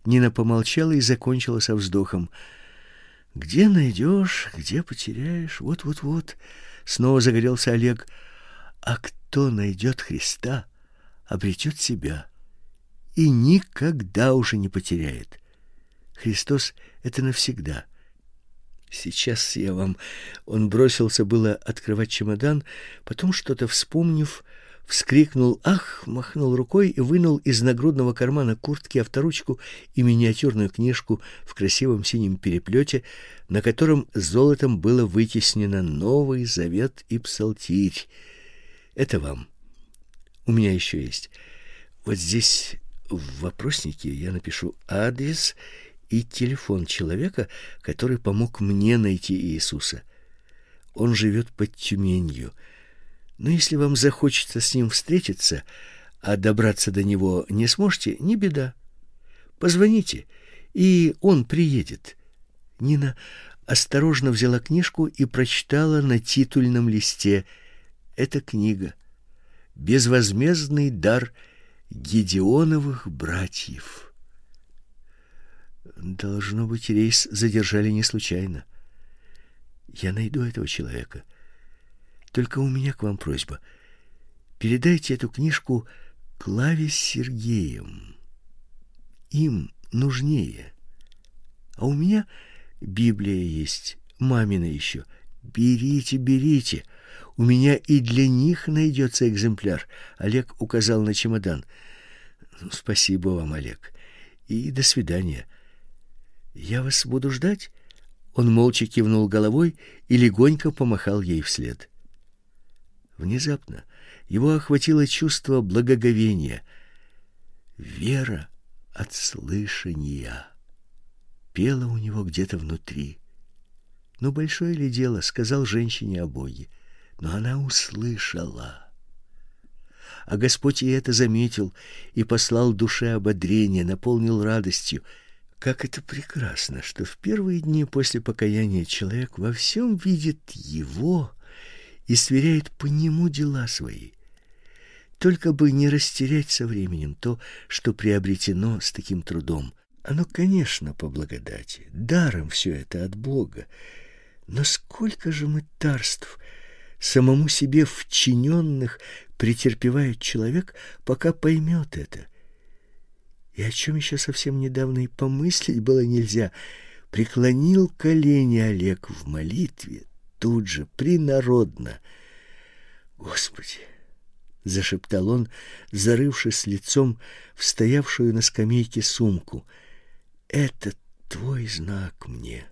Нина помолчала и закончила со вздохом. Где найдешь, где потеряешь, вот-вот-вот. Снова загорелся Олег. А кто найдет Христа, обретет себя и никогда уже не потеряет. Христос — это навсегда. Сейчас я вам... Он бросился было открывать чемодан, потом, что-то вспомнив, вскрикнул «Ах!», махнул рукой и вынул из нагрудного кармана куртки авторучку и миниатюрную книжку в красивом синем переплете, на котором золотом было вытеснено Новый Завет и Псалтирь. Это вам. У меня еще есть. Вот здесь в вопроснике я напишу адрес и телефон человека, который помог мне найти Иисуса. Он живет под Тюменью. Но если вам захочется с ним встретиться, а добраться до него не сможете, не беда. Позвоните, и он приедет. Нина осторожно взяла книжку и прочитала на титульном листе. Это книга «Безвозмездный дар Гедеоновых братьев. Должно быть, рейс задержали не случайно. Я найду этого человека. Только у меня к вам просьба. Передайте эту книжку Клаве с Сергеем. Им нужнее. А у меня Библия есть, мамина еще. Берите, берите. У меня и для них найдется экземпляр. Олег указал на чемодан. Ну, спасибо вам, Олег. И до свидания. Я вас буду ждать. Он молча кивнул головой и легонько помахал ей вслед. Внезапно его охватило чувство благоговения. Вера от слышания пела у него где-то внутри. Но «Ну, большое ли дело, сказал женщине о Боге но она услышала. А Господь и это заметил, и послал душе ободрение, наполнил радостью. Как это прекрасно, что в первые дни после покаяния человек во всем видит Его и сверяет по Нему дела свои. Только бы не растерять со временем то, что приобретено с таким трудом. Оно, конечно, по благодати, даром все это от Бога, но сколько же мы дарств – самому себе вчиненных претерпевает человек, пока поймет это. И о чем еще совсем недавно и помыслить было нельзя, преклонил колени Олег в молитве, тут же, принародно. «Господи!» — зашептал он, зарывшись лицом в стоявшую на скамейке сумку. «Это твой знак мне».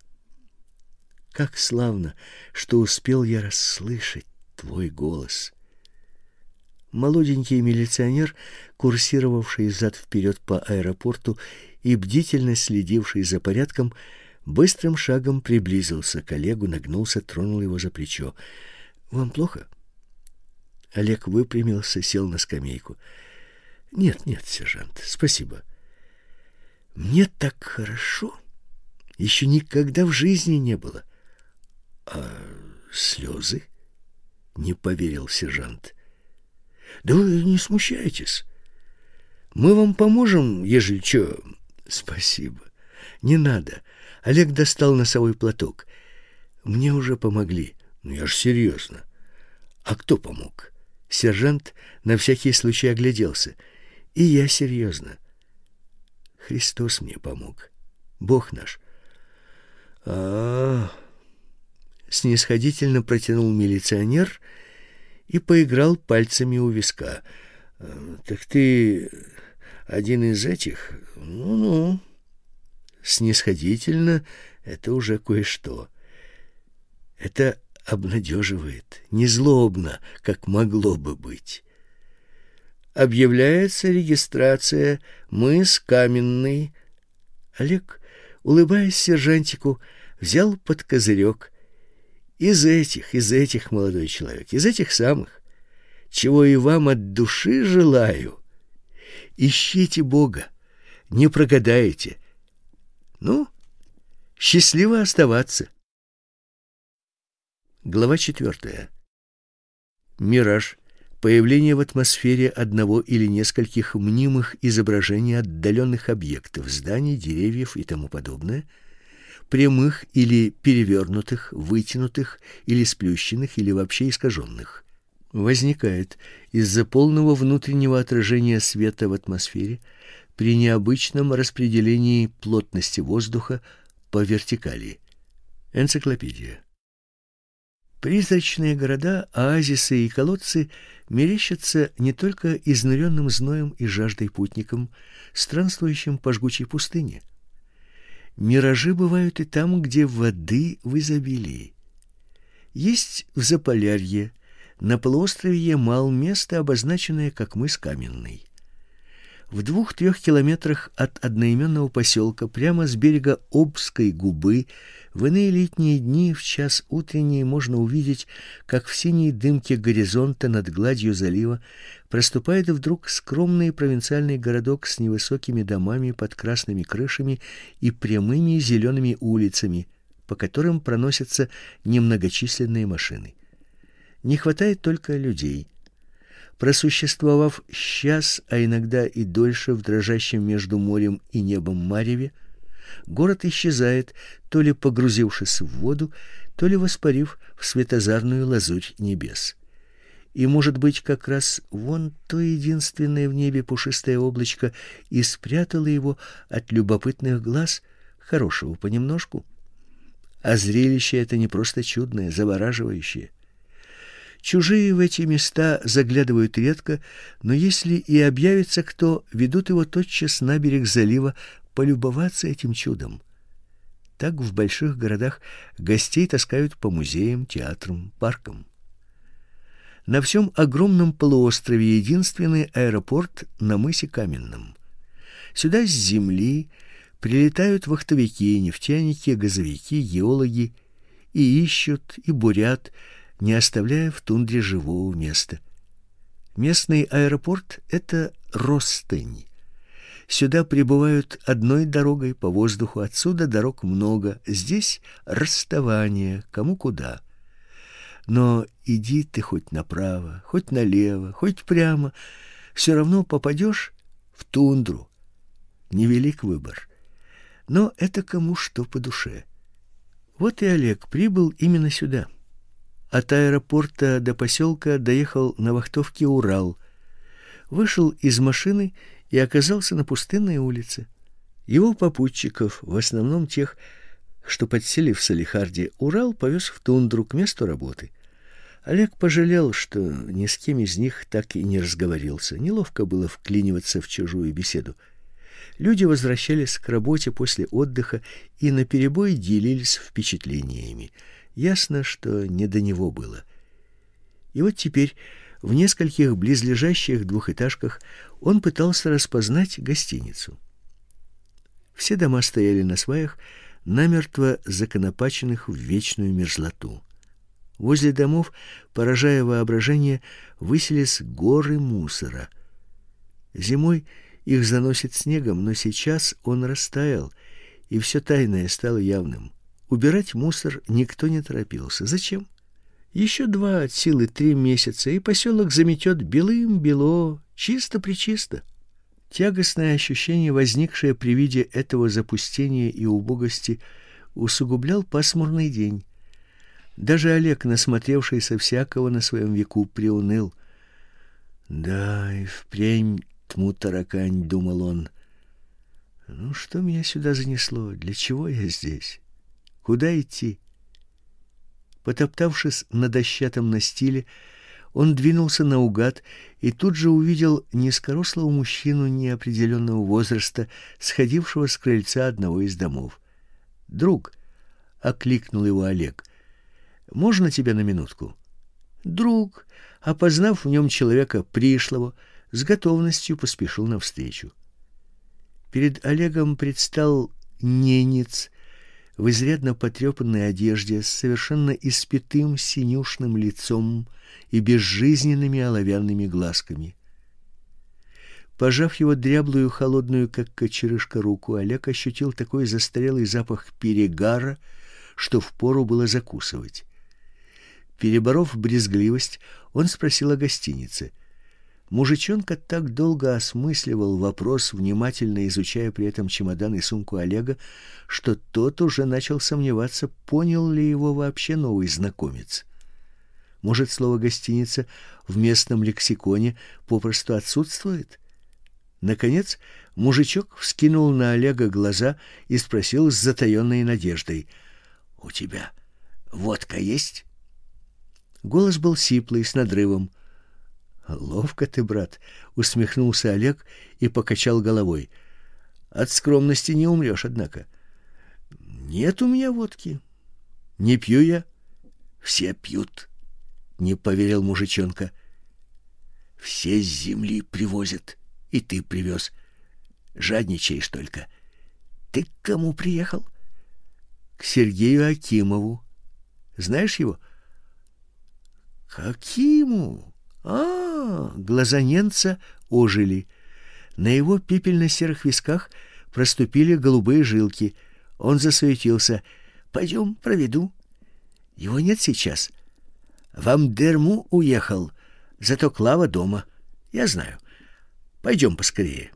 Как славно, что успел я расслышать твой голос. Молоденький милиционер, курсировавший зад вперед по аэропорту и бдительно следивший за порядком, быстрым шагом приблизился к Олегу, нагнулся, тронул его за плечо. Вам плохо? Олег выпрямился, сел на скамейку. Нет, нет, сержант, спасибо. Мне так хорошо. Еще никогда в жизни не было. А слезы? Не поверил сержант. Да вы не смущайтесь. Мы вам поможем, ежели что. Спасибо. Не надо. Олег достал носовой платок. Мне уже помогли. Ну я ж серьезно. А кто помог? Сержант на всякий случай огляделся. И я серьезно. Христос мне помог. Бог наш. А-а-а снисходительно протянул милиционер и поиграл пальцами у виска. «Э, так ты один из этих? Ну-ну. Снисходительно это уже кое-что. Это обнадеживает, не злобно, как могло бы быть. Объявляется регистрация. Мы с Каменной. Олег, улыбаясь сержантику, взял под козырек из этих, из этих, молодой человек, из этих самых, чего и вам от души желаю. Ищите Бога, не прогадаете. Ну, счастливо оставаться. Глава четвертая. Мираж. Появление в атмосфере одного или нескольких мнимых изображений отдаленных объектов, зданий, деревьев и тому подобное – прямых или перевернутых, вытянутых или сплющенных или вообще искаженных, возникает из-за полного внутреннего отражения света в атмосфере при необычном распределении плотности воздуха по вертикали. Энциклопедия. Призрачные города, оазисы и колодцы мерещатся не только изнуренным зноем и жаждой путникам, странствующим по жгучей пустыне – Миражи бывают и там, где воды в изобилии. Есть в Заполярье, на полуострове Ямал место, обозначенное как мыс Каменный в двух-трех километрах от одноименного поселка, прямо с берега Обской губы, в иные летние дни в час утренний можно увидеть, как в синей дымке горизонта над гладью залива проступает вдруг скромный провинциальный городок с невысокими домами под красными крышами и прямыми зелеными улицами, по которым проносятся немногочисленные машины. Не хватает только людей – Просуществовав час, а иногда и дольше в дрожащем между морем и небом мареве, город исчезает, то ли погрузившись в воду, то ли воспарив в светозарную лазурь небес. И, может быть, как раз вон то единственное в небе пушистое облачко и спрятало его от любопытных глаз, хорошего понемножку. А зрелище это не просто чудное, завораживающее. Чужие в эти места заглядывают редко, но если и объявится кто, ведут его тотчас на берег залива полюбоваться этим чудом. Так в больших городах гостей таскают по музеям, театрам, паркам. На всем огромном полуострове единственный аэропорт на мысе Каменном. Сюда с земли прилетают вахтовики, нефтяники, газовики, геологи и ищут, и бурят, не оставляя в тундре живого места. Местный аэропорт — это Ростынь. Сюда прибывают одной дорогой по воздуху, отсюда дорог много, здесь расставание, кому куда. Но иди ты хоть направо, хоть налево, хоть прямо, все равно попадешь в тундру. Невелик выбор. Но это кому что по душе. Вот и Олег прибыл именно сюда. — от аэропорта до поселка доехал на вахтовке Урал. Вышел из машины и оказался на пустынной улице. Его попутчиков, в основном тех, что подсели в Салихарде, Урал повез в тундру к месту работы. Олег пожалел, что ни с кем из них так и не разговорился. Неловко было вклиниваться в чужую беседу. Люди возвращались к работе после отдыха и наперебой делились впечатлениями. Ясно, что не до него было. И вот теперь в нескольких близлежащих двухэтажках он пытался распознать гостиницу. Все дома стояли на сваях, намертво законопаченных в вечную мерзлоту. Возле домов, поражая воображение, высились горы мусора. Зимой их заносит снегом, но сейчас он растаял, и все тайное стало явным. Убирать мусор никто не торопился. Зачем? Еще два от силы три месяца, и поселок заметет белым-бело, чисто-причисто. Тягостное ощущение, возникшее при виде этого запустения и убогости, усугублял пасмурный день. Даже Олег, насмотревшийся всякого на своем веку, приуныл. «Да, и впрямь тму таракань», — думал он. «Ну что меня сюда занесло? Для чего я здесь?» Куда идти? Потоптавшись на дощатом настиле, он двинулся наугад и тут же увидел низкорослого мужчину неопределенного возраста, сходившего с крыльца одного из домов. "Друг", окликнул его Олег. "Можно тебя на минутку?" Друг, опознав в нем человека пришлого, с готовностью поспешил навстречу. Перед Олегом предстал ненец в изрядно потрепанной одежде с совершенно испитым синюшным лицом и безжизненными оловянными глазками. Пожав его дряблую, холодную, как кочерышка, руку, Олег ощутил такой застарелый запах перегара, что впору было закусывать. Переборов брезгливость, он спросил о гостинице — Мужичонка так долго осмысливал вопрос, внимательно изучая при этом чемодан и сумку Олега, что тот уже начал сомневаться, понял ли его вообще новый знакомец. Может, слово гостиница в местном лексиконе попросту отсутствует? Наконец, мужичок вскинул на Олега глаза и спросил с затаённой надеждой: "У тебя водка есть?" Голос был сиплый, с надрывом. Ловко ты, брат, усмехнулся Олег и покачал головой. От скромности не умрешь, однако. Нет у меня водки. Не пью я. Все пьют. Не поверил мужичонка. Все с земли привозят, и ты привез. Жадничаешь только. Ты к кому приехал? К Сергею Акимову. Знаешь его? Какиму? А, -а, -а глаза ненца ожили. На его пепельно-серых висках проступили голубые жилки. Он засуетился. Пойдем, проведу. Его нет сейчас. Вам дерму уехал. Зато Клава дома. Я знаю. Пойдем поскорее.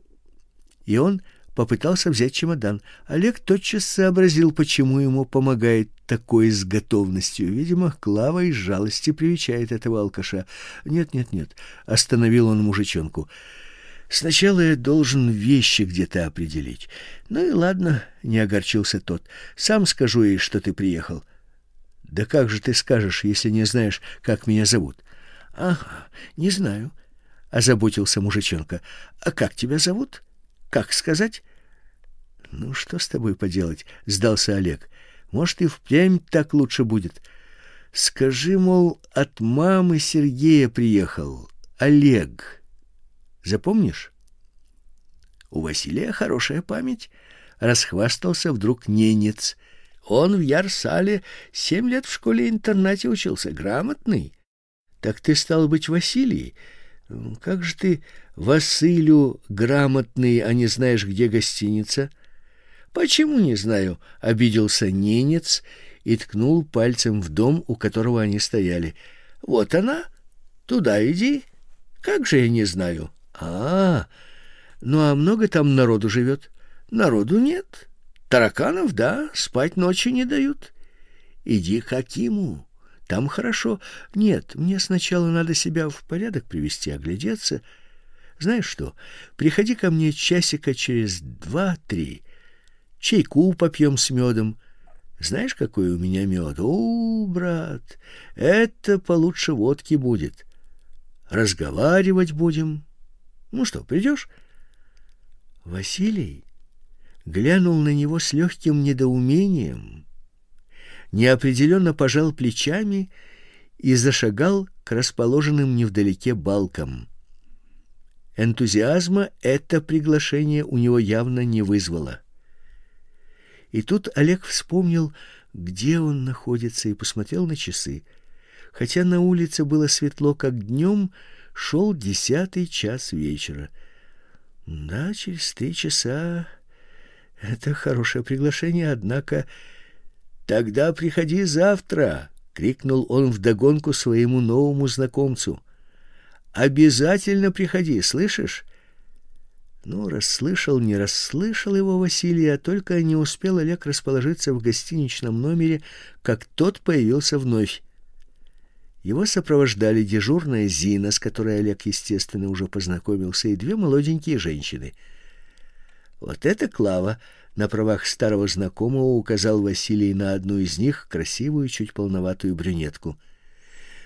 И он попытался взять чемодан. Олег тотчас сообразил, почему ему помогает такой с готовностью. Видимо, Клава из жалости привечает этого алкаша. Нет, нет, нет, остановил он мужичонку. Сначала я должен вещи где-то определить. Ну и ладно, не огорчился тот. Сам скажу ей, что ты приехал. Да как же ты скажешь, если не знаешь, как меня зовут? Ага, не знаю, озаботился мужичонка. А как тебя зовут? Как сказать? Ну что с тобой поделать? Сдался Олег. Может и впрямь так лучше будет. Скажи, мол, от мамы Сергея приехал Олег. Запомнишь? У Василия хорошая память, расхвастался вдруг ненец. Он в Ярсале семь лет в школе-интернате учился, грамотный. Так ты стал быть Василий? «Ну, как же ты Василию грамотный, а не знаешь, где гостиница? Почему не знаю? обиделся ненец и ткнул пальцем в дом, у которого они стояли. Вот она, туда иди. Как же я не знаю? А, -а, -а. ну а много там народу живет? Народу нет. Тараканов, да, спать ночи не дают. Иди к Акиму. Там хорошо. Нет, мне сначала надо себя в порядок привести, оглядеться. Знаешь что? Приходи ко мне часика через два-три. Чайку попьем с медом. Знаешь, какой у меня мед? О, брат, это получше водки будет. Разговаривать будем. Ну что, придешь? Василий глянул на него с легким недоумением неопределенно пожал плечами и зашагал к расположенным невдалеке балкам. Энтузиазма это приглашение у него явно не вызвало. И тут Олег вспомнил, где он находится, и посмотрел на часы. Хотя на улице было светло, как днем, шел десятый час вечера. Да, через три часа это хорошее приглашение, однако Тогда приходи завтра, крикнул он вдогонку своему новому знакомцу. Обязательно приходи, слышишь? Ну, расслышал, не расслышал его Василий, а только не успел Олег расположиться в гостиничном номере, как тот появился вновь. Его сопровождали дежурная Зина, с которой Олег, естественно, уже познакомился, и две молоденькие женщины. Вот это Клава, на правах старого знакомого указал Василий на одну из них, красивую, чуть полноватую брюнетку.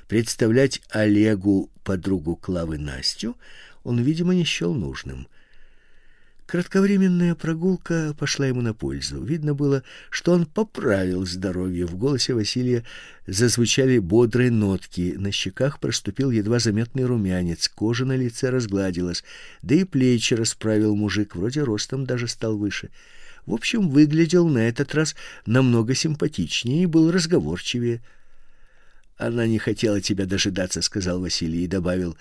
Представлять Олегу подругу Клавы Настю он, видимо, не счел нужным. Кратковременная прогулка пошла ему на пользу. Видно было, что он поправил здоровье. В голосе Василия зазвучали бодрые нотки, на щеках проступил едва заметный румянец, кожа на лице разгладилась, да и плечи расправил мужик, вроде ростом даже стал выше. В общем, выглядел на этот раз намного симпатичнее и был разговорчивее. Она не хотела тебя дожидаться, сказал Василий и добавил: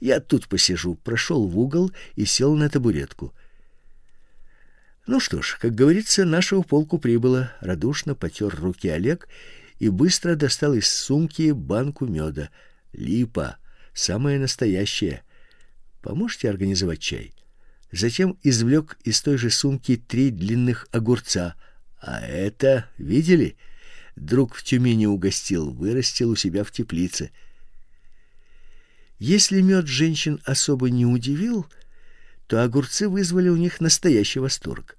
"Я тут посижу". Прошел в угол и сел на табуретку. Ну что ж, как говорится, нашего полку прибыло. Радушно потер руки Олег и быстро достал из сумки банку меда. Липа, самое настоящее. Поможете организовать чай? Затем извлёк из той же сумки три длинных огурца. А это, видели? Друг в Тюмени угостил, вырастил у себя в теплице. Если мед женщин особо не удивил, то огурцы вызвали у них настоящий восторг.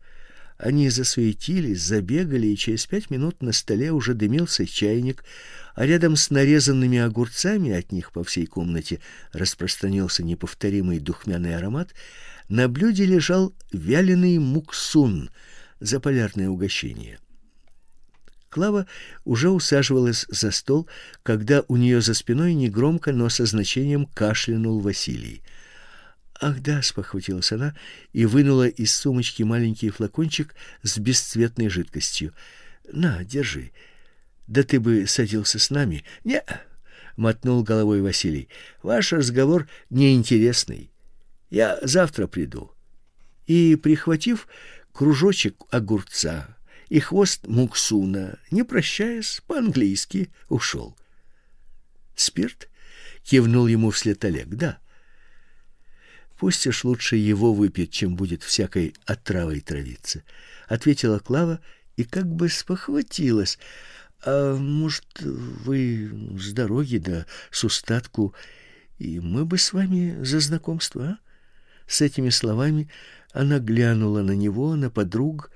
Они засуетились, забегали, и через пять минут на столе уже дымился чайник, а рядом с нарезанными огурцами от них по всей комнате распространился неповторимый духмяный аромат — на блюде лежал вяленый муксун — за полярное угощение. Клава уже усаживалась за стол, когда у нее за спиной негромко, но со значением кашлянул Василий. «Ах да!» — спохватилась она и вынула из сумочки маленький флакончик с бесцветной жидкостью. «На, держи. Да ты бы садился с нами». «Не!» — мотнул головой Василий. «Ваш разговор неинтересный». Я завтра приду. И прихватив кружочек огурца и хвост муксуна, не прощаясь, по-английски ушел. Спирт кивнул ему вслед Олег. Да. Пусть уж лучше его выпьет, чем будет всякой отравой травиться, ответила Клава и как бы спохватилась. А может, вы с дороги да с устатку, и мы бы с вами за знакомство, а? С этими словами она глянула на него, на подруг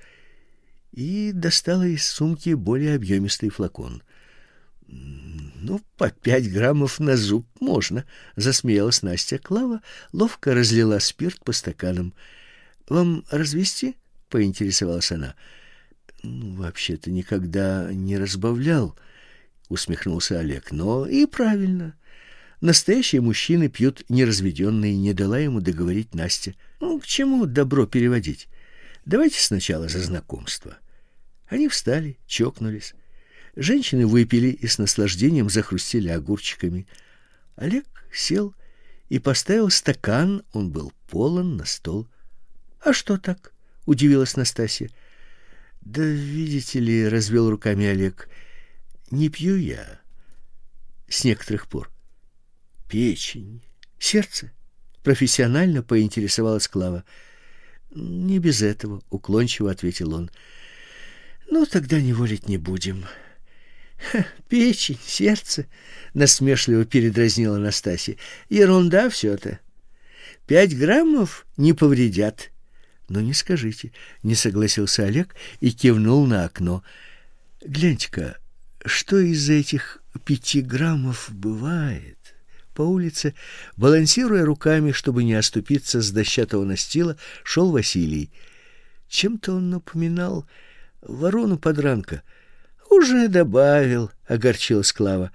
и достала из сумки более объемистый флакон. «Ну, по пять граммов на зуб можно», — засмеялась Настя. Клава ловко разлила спирт по стаканам. «Вам развести?» — поинтересовалась она. «Ну, вообще-то никогда не разбавлял», — усмехнулся Олег. «Но и правильно». Настоящие мужчины пьют неразведенные, не дала ему договорить Настя. Ну, к чему добро переводить? Давайте сначала за знакомство. Они встали, чокнулись. Женщины выпили и с наслаждением захрустели огурчиками. Олег сел и поставил стакан, он был полон, на стол. «А что так?» — удивилась Настасья. «Да видите ли», — развел руками Олег, — «не пью я с некоторых пор печень, сердце? Профессионально поинтересовалась Клава. Не без этого, уклончиво ответил он. Ну тогда не волить не будем. Ха, печень, сердце, насмешливо передразнила Настасья. Ерунда все это. Пять граммов не повредят. Но не скажите, не согласился Олег и кивнул на окно. Гляньте-ка, что из этих пяти граммов бывает? по улице, балансируя руками, чтобы не оступиться с дощатого настила, шел Василий. Чем-то он напоминал ворону-подранка. Уже добавил, огорчилась Клава.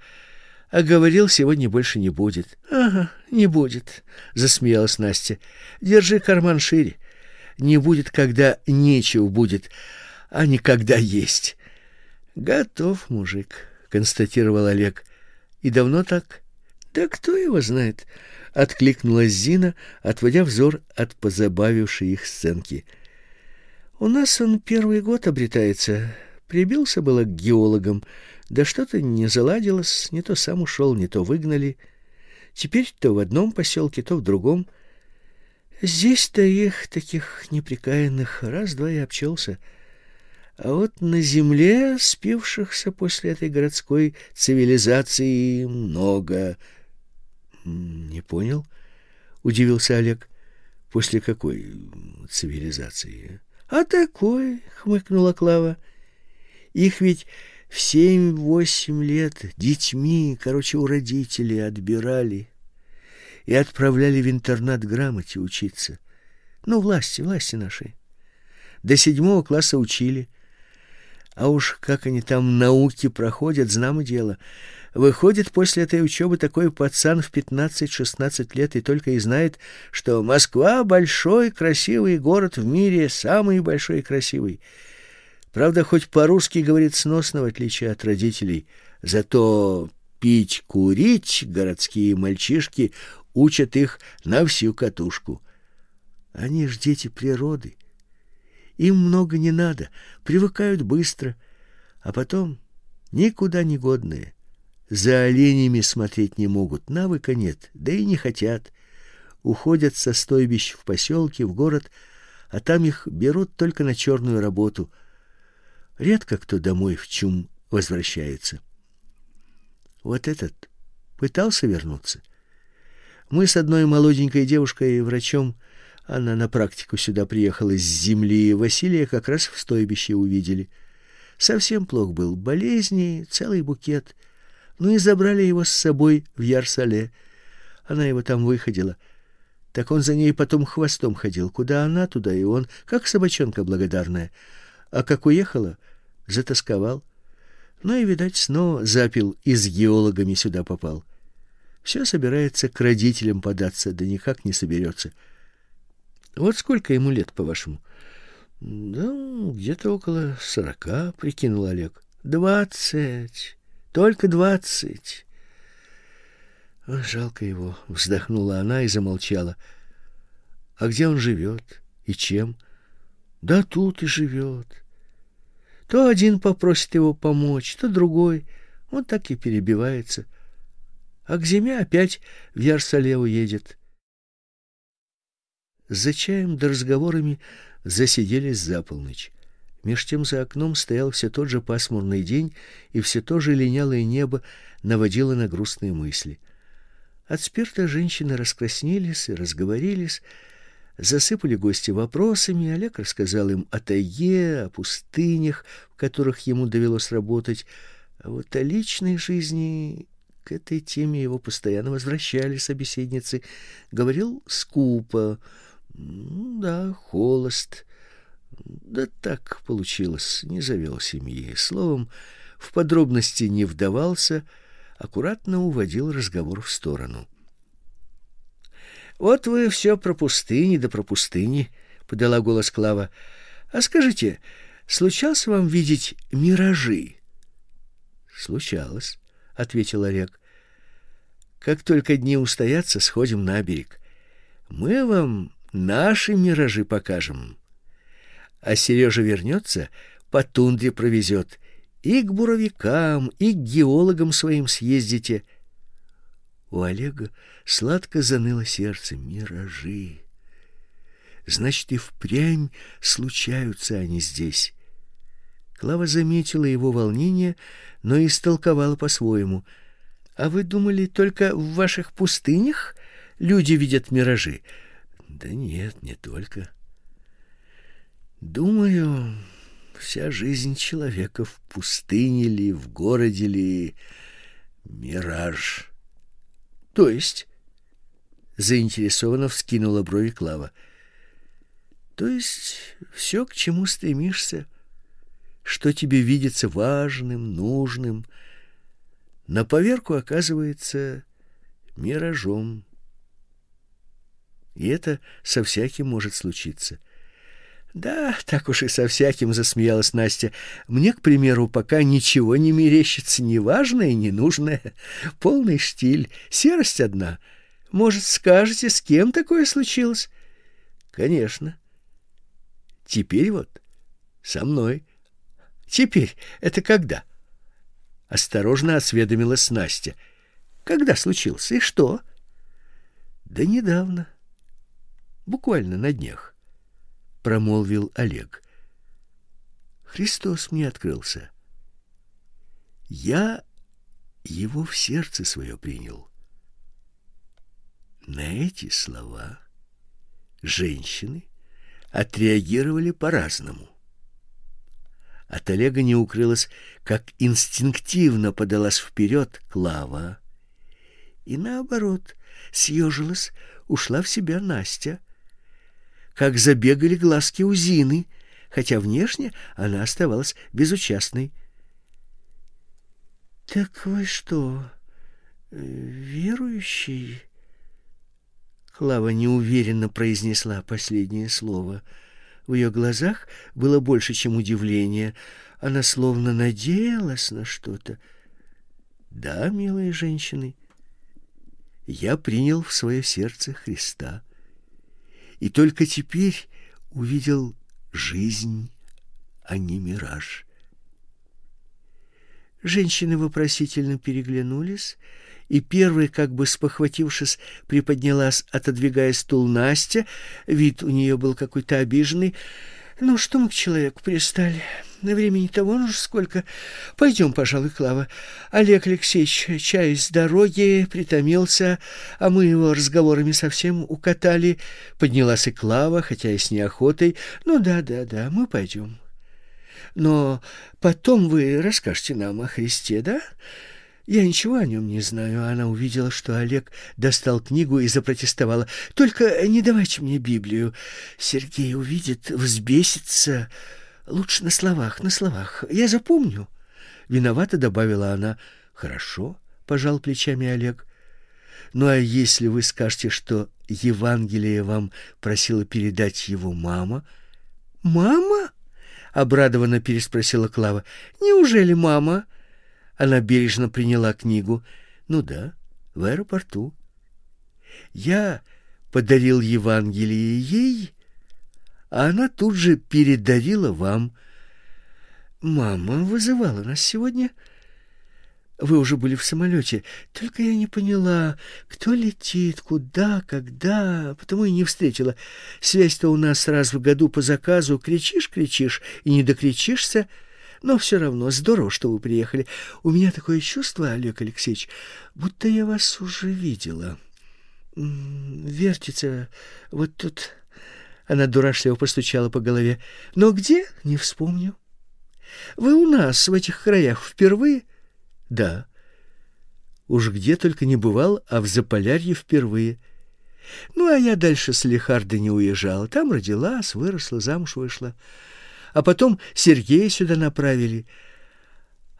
А говорил, сегодня больше не будет. Ага, не будет, засмеялась Настя. Держи карман шире. Не будет, когда нечего будет, а не когда есть. Готов, мужик, констатировал Олег. И давно так? Да кто его знает, откликнулась Зина, отводя взор от позабавившей их сценки. У нас он первый год обретается. Прибился было к геологам, да что-то не заладилось, не то сам ушел, не то выгнали. Теперь то в одном поселке, то в другом. Здесь-то их таких неприкаянных раз-два и обчелся. А вот на земле спившихся после этой городской цивилизации много, не понял? удивился Олег. После какой цивилизации? А такой, хмыкнула Клава. Их ведь в семь-восемь лет детьми, короче, у родителей отбирали и отправляли в интернат грамоте учиться. Ну, власти, власти наши. До седьмого класса учили. А уж как они там науки проходят, знамо дело. Выходит, после этой учебы такой пацан в 15-16 лет и только и знает, что Москва большой, красивый город в мире, самый большой и красивый. Правда, хоть по-русски говорит сносно в отличие от родителей, зато пить, курить городские мальчишки учат их на всю катушку. Они ж дети природы. Им много не надо, привыкают быстро, а потом никуда не годные. За оленями смотреть не могут, навыка нет, да и не хотят. Уходят со стойбищ в поселки, в город, а там их берут только на черную работу. Редко кто домой в чум возвращается. Вот этот пытался вернуться. Мы с одной молоденькой девушкой и врачом, она на практику сюда приехала с земли, Василия как раз в стойбище увидели. Совсем плох был, болезни, целый букет — ну и забрали его с собой в Ярсале. Она его там выходила. Так он за ней потом хвостом ходил, куда она, туда и он, как собачонка благодарная. А как уехала, затасковал. Ну и, видать, снова запил и с геологами сюда попал. Все собирается к родителям податься, да никак не соберется. Вот сколько ему лет, по-вашему? Да, ну, где-то около сорока, прикинул Олег. Двадцать. Только двадцать. Жалко его, вздохнула она и замолчала. А где он живет и чем? Да тут и живет. То один попросит его помочь, то другой. Он так и перебивается. А к зиме опять в Ярсале уедет. За чаем да разговорами засиделись за полночь. Меж тем за окном стоял все тот же пасмурный день, и все то же линялое небо наводило на грустные мысли. От спирта женщины раскраснелись и разговорились, засыпали гости вопросами, и Олег рассказал им о тайге, о пустынях, в которых ему довелось работать, а вот о личной жизни к этой теме его постоянно возвращали собеседницы. Говорил скупо, да, холост, да так получилось, не завел семьи. Словом, в подробности не вдавался, аккуратно уводил разговор в сторону. «Вот вы все про пустыни да про пустыни», — подала голос Клава. «А скажите, случалось вам видеть миражи?» «Случалось», — ответил Олег. «Как только дни устоятся, сходим на берег. Мы вам наши миражи покажем». А Сережа вернется, по тундре провезет. И к буровикам, и к геологам своим съездите. У Олега сладко заныло сердце. Миражи. Значит, и впрямь случаются они здесь. Клава заметила его волнение, но истолковала по-своему. А вы думали, только в ваших пустынях люди видят миражи? Да нет, не только. Думаю, вся жизнь человека в пустыне ли, в городе ли, мираж. То есть, заинтересованно вскинула брови Клава. То есть все, к чему стремишься, что тебе видится важным, нужным, на поверку оказывается миражом. И это со всяким может случиться. Да, так уж и со всяким засмеялась Настя. Мне, к примеру, пока ничего не мерещится, ни важное, ни нужное. Полный штиль, серость одна. Может, скажете, с кем такое случилось? Конечно. Теперь вот со мной. Теперь это когда? Осторожно осведомилась Настя. Когда случилось и что? Да недавно. Буквально на днях промолвил Олег. Христос мне открылся. Я его в сердце свое принял. На эти слова женщины отреагировали по-разному. От Олега не укрылось, как инстинктивно подалась вперед Клава, и наоборот, съежилась, ушла в себя Настя, как забегали глазки у Зины, хотя внешне она оставалась безучастной. «Так вы что, верующий?» Клава неуверенно произнесла последнее слово. В ее глазах было больше, чем удивление. Она словно надеялась на что-то. «Да, милые женщины, я принял в свое сердце Христа» и только теперь увидел жизнь, а не мираж. Женщины вопросительно переглянулись, и первая, как бы спохватившись, приподнялась, отодвигая стул Настя. Вид у нее был какой-то обиженный. «Ну что мы к человеку пристали?» на времени-то вон уж сколько. Пойдем, пожалуй, Клава. Олег Алексеевич чай с дороги притомился, а мы его разговорами совсем укатали. Поднялась и Клава, хотя и с неохотой. Ну да, да, да, мы пойдем. Но потом вы расскажете нам о Христе, да? Я ничего о нем не знаю. Она увидела, что Олег достал книгу и запротестовала. Только не давайте мне Библию. Сергей увидит, взбесится. Лучше на словах, на словах. Я запомню. Виновато добавила она. Хорошо, пожал плечами Олег. Ну а если вы скажете, что Евангелие вам просила передать его мама? Мама? Обрадованно переспросила Клава. Неужели мама? Она бережно приняла книгу. Ну да, в аэропорту. Я подарил Евангелие ей, а она тут же передавила вам. Мама вызывала нас сегодня. Вы уже были в самолете, только я не поняла, кто летит, куда, когда, потому и не встретила. Связь-то у нас раз в году по заказу, кричишь, кричишь и не докричишься. Но все равно здорово, что вы приехали. У меня такое чувство, Олег Алексеевич, будто я вас уже видела. Вертится вот тут она дурашливо постучала по голове. «Но где? Не вспомню». «Вы у нас в этих краях впервые?» «Да». Уж где только не бывал, а в Заполярье впервые. Ну, а я дальше с Лихарды не уезжала. Там родилась, выросла, замуж вышла. А потом Сергея сюда направили.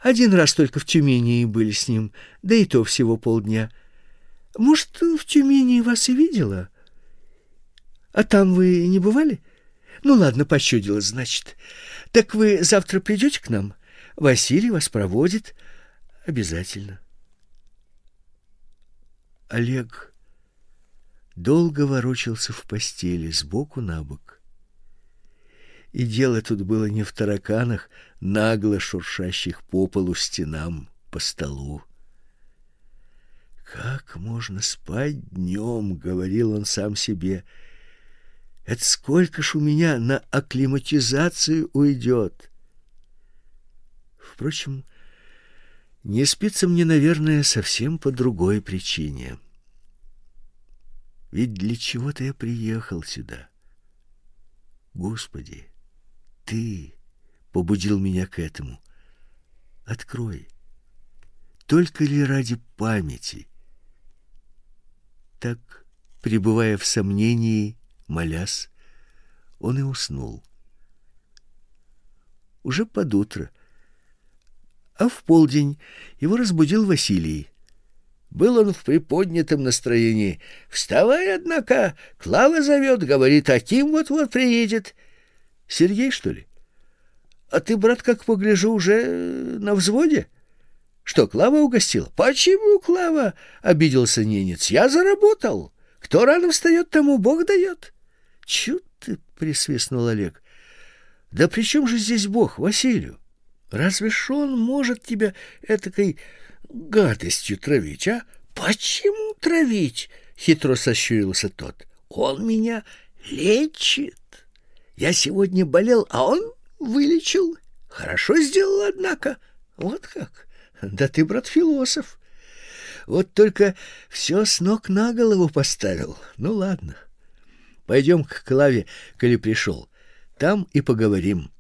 Один раз только в Тюмени и были с ним, да и то всего полдня. Может, в Тюмени вас и видела?» А там вы не бывали? Ну ладно, пощудилось, значит. Так вы завтра придете к нам? Василий вас проводит обязательно. Олег долго ворочился в постели с боку на бок. И дело тут было не в тараканах, нагло шуршащих по полу стенам, по столу. Как можно спать днем, говорил он сам себе. Это сколько ж у меня на акклиматизацию уйдет? Впрочем, не спится мне, наверное, совсем по другой причине. Ведь для чего-то я приехал сюда. Господи, ты побудил меня к этому. Открой. Только ли ради памяти? Так, пребывая в сомнении, молясь, он и уснул. Уже под утро, а в полдень его разбудил Василий. Был он в приподнятом настроении. «Вставай, однако! Клава зовет, говорит, Аким вот-вот приедет». «Сергей, что ли? А ты, брат, как погляжу, уже на взводе?» «Что, Клава угостил? «Почему Клава?» — обиделся ненец. «Я заработал. Кто рано встает, тому Бог дает». Чу ты, присвистнул Олег. Да при чем же здесь Бог, Василию? Разве ж он может тебя этакой гадостью травить, а? Почему травить? Хитро сощурился тот. Он меня лечит. Я сегодня болел, а он вылечил. Хорошо сделал, однако. Вот как. Да ты, брат, философ. Вот только все с ног на голову поставил. Ну ладно. Пойдем к Клаве, коли пришел. Там и поговорим.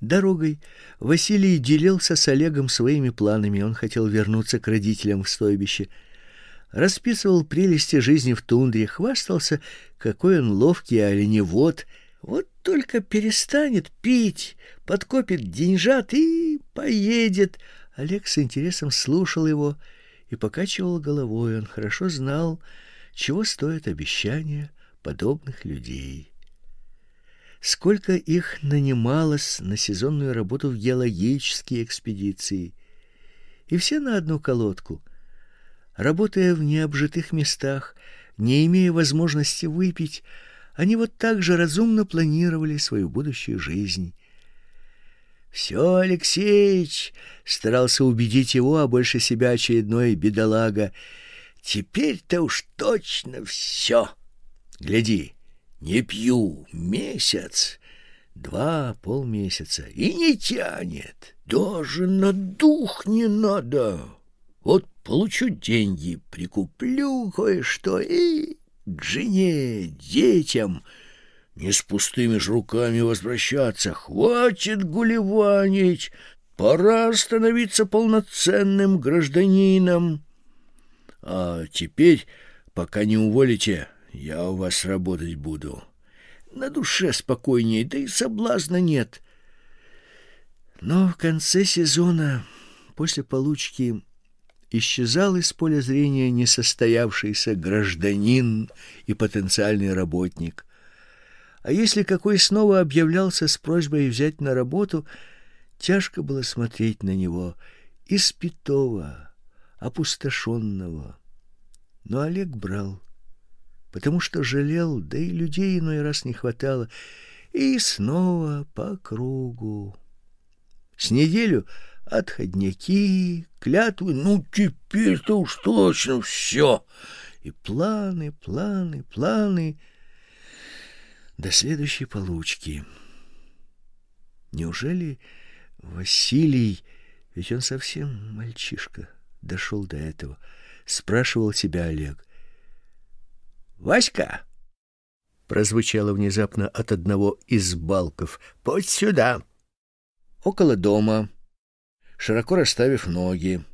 Дорогой Василий делился с Олегом своими планами. Он хотел вернуться к родителям в стойбище, расписывал прелести жизни в тундре, хвастался, какой он ловкий а оленевод. Вот только перестанет пить, подкопит деньжат и поедет. Олег с интересом слушал его и покачивал головой. Он хорошо знал, чего стоят обещания подобных людей. Сколько их нанималось на сезонную работу в геологические экспедиции, и все на одну колодку, работая в необжитых местах, не имея возможности выпить, они вот так же разумно планировали свою будущую жизнь. Все, Алексеич, старался убедить его, а больше себя очередной бедолага, Теперь-то уж точно все. Гляди, не пью месяц, два полмесяца, и не тянет. Даже на дух не надо. Вот получу деньги, прикуплю кое-что и к жене, детям. Не с пустыми ж руками возвращаться. Хватит гулеванить. Пора становиться полноценным гражданином. А теперь, пока не уволите, я у вас работать буду. На душе спокойнее, да и соблазна нет. Но в конце сезона, после получки, исчезал из поля зрения несостоявшийся гражданин и потенциальный работник. А если какой снова объявлялся с просьбой взять на работу, тяжко было смотреть на него испитого, опустошенного. Но Олег брал, потому что жалел, да и людей иной раз не хватало. И снова по кругу. С неделю отходняки, клятвы, ну теперь-то уж точно все. И планы, планы, планы до следующей получки. Неужели Василий, ведь он совсем мальчишка, дошел до этого, спрашивал себя Олег. Васька, прозвучало внезапно от одного из балков. "Подь сюда". Около дома, широко расставив ноги,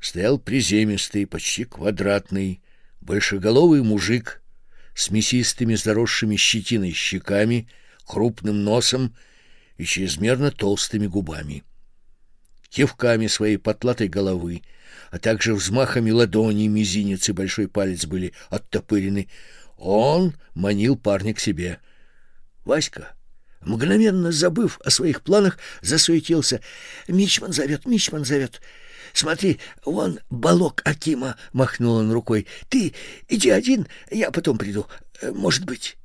стоял приземистый, почти квадратный, большеголовый мужик с мясистыми заросшими щетиной щеками, крупным носом и чрезмерно толстыми губами. Кивками своей потлатой головы а также взмахами ладони, мизинец и большой палец были оттопырены. Он манил парня к себе. Васька, мгновенно забыв о своих планах, засуетился. «Мичман зовет, Мичман зовет. Смотри, вон балок Акима!» — махнул он рукой. «Ты иди один, я потом приду. Может быть...»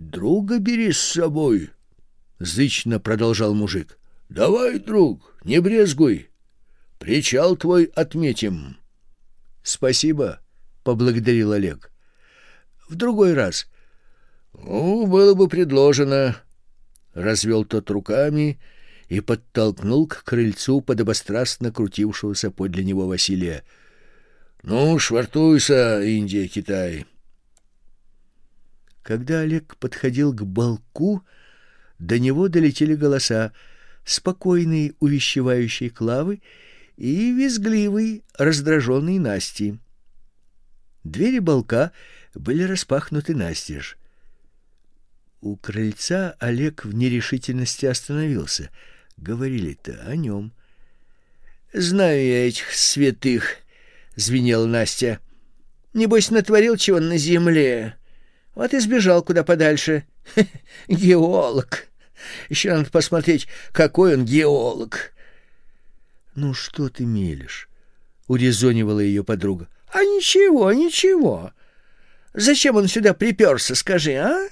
«Друга бери с собой!» — зычно продолжал мужик. «Давай, друг, не брезгуй. Причал твой отметим. Спасибо, поблагодарил Олег. В другой раз. Ну, было бы предложено. Развел тот руками и подтолкнул к крыльцу подобострастно крутившегося подле него Василия. «Ну, швартуйся, Индия, Китай!» Когда Олег подходил к балку, до него долетели голоса спокойные, увещевающие Клавы и визгливый, раздраженной Насти. Двери балка были распахнуты настежь. У крыльца Олег в нерешительности остановился. Говорили-то о нем. «Знаю я этих святых», — звенел Настя. Не «Небось, натворил чего на земле. Вот и сбежал куда подальше. Ха -ха, геолог. Еще надо посмотреть, какой он геолог. «Ну что ты мелешь?» — урезонивала ее подруга. «А ничего, ничего. Зачем он сюда приперся, скажи, а?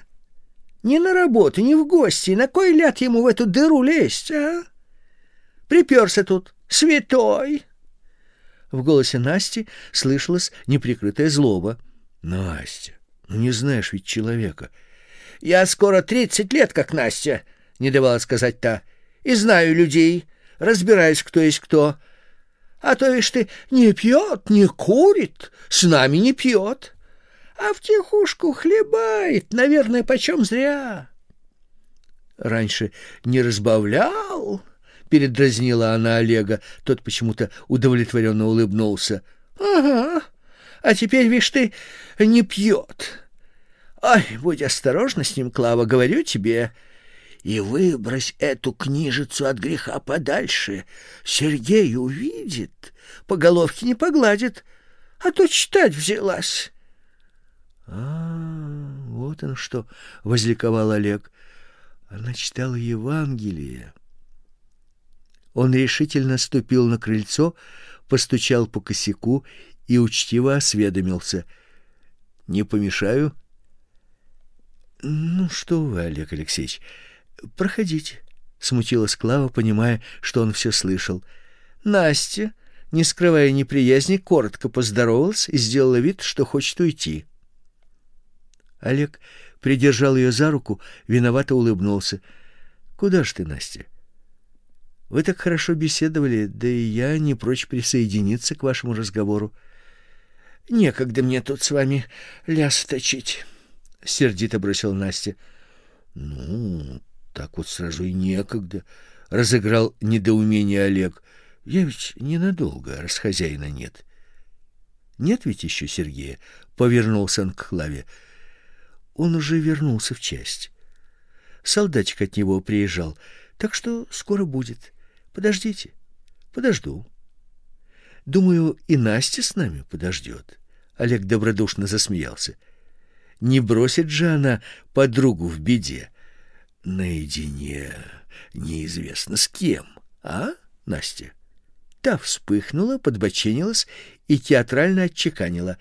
Не на работу, не в гости. На кой ляд ему в эту дыру лезть, а? Приперся тут, святой!» В голосе Насти слышалась неприкрытая злоба. «Настя, ну не знаешь ведь человека». «Я скоро тридцать лет, как Настя», — не давала сказать та, — «и знаю людей» разбираясь, кто есть кто. А то ишь ты не пьет, не курит, с нами не пьет, а в втихушку хлебает, наверное, почем зря. Раньше не разбавлял, — передразнила она Олега. Тот почему-то удовлетворенно улыбнулся. — Ага, а теперь, видишь ты, не пьет. — Ай, будь осторожна с ним, Клава, говорю тебе и выбрось эту книжицу от греха подальше. Сергей увидит, по головке не погладит, а то читать взялась. — А, вот он что! — возликовал Олег. Она читала Евангелие. Он решительно ступил на крыльцо, постучал по косяку и учтиво осведомился. — Не помешаю? — Ну что вы, Олег Алексеевич... Проходите, смутилась Клава, понимая, что он все слышал. Настя, не скрывая неприязни, коротко поздоровалась и сделала вид, что хочет уйти. Олег придержал ее за руку, виновато улыбнулся. Куда ж ты, Настя? Вы так хорошо беседовали, да и я не прочь присоединиться к вашему разговору. Некогда мне тут с вами ляс точить, сердито бросил Настя. Ну, так вот сразу и некогда, — разыграл недоумение Олег. Я ведь ненадолго, раз хозяина нет. Нет ведь еще Сергея, — повернулся он к Клаве. Он уже вернулся в часть. Солдатик от него приезжал, так что скоро будет. Подождите, подожду. Думаю, и Настя с нами подождет. Олег добродушно засмеялся. Не бросит же она подругу в беде наедине неизвестно с кем, а, Настя? Та вспыхнула, подбоченилась и театрально отчеканила.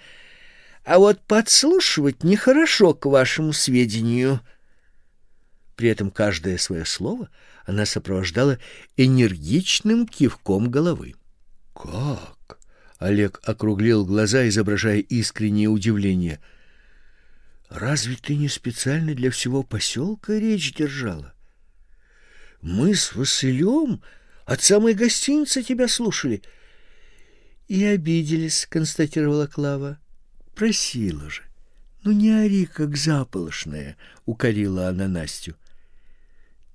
А вот подслушивать нехорошо, к вашему сведению. При этом каждое свое слово она сопровождала энергичным кивком головы. «Как?» — Олег округлил глаза, изображая искреннее удивление — Разве ты не специально для всего поселка речь держала? Мы с Василем от самой гостиницы тебя слушали. И обиделись, констатировала Клава. Просила же. Ну не ори, как заполошная, укорила она Настю.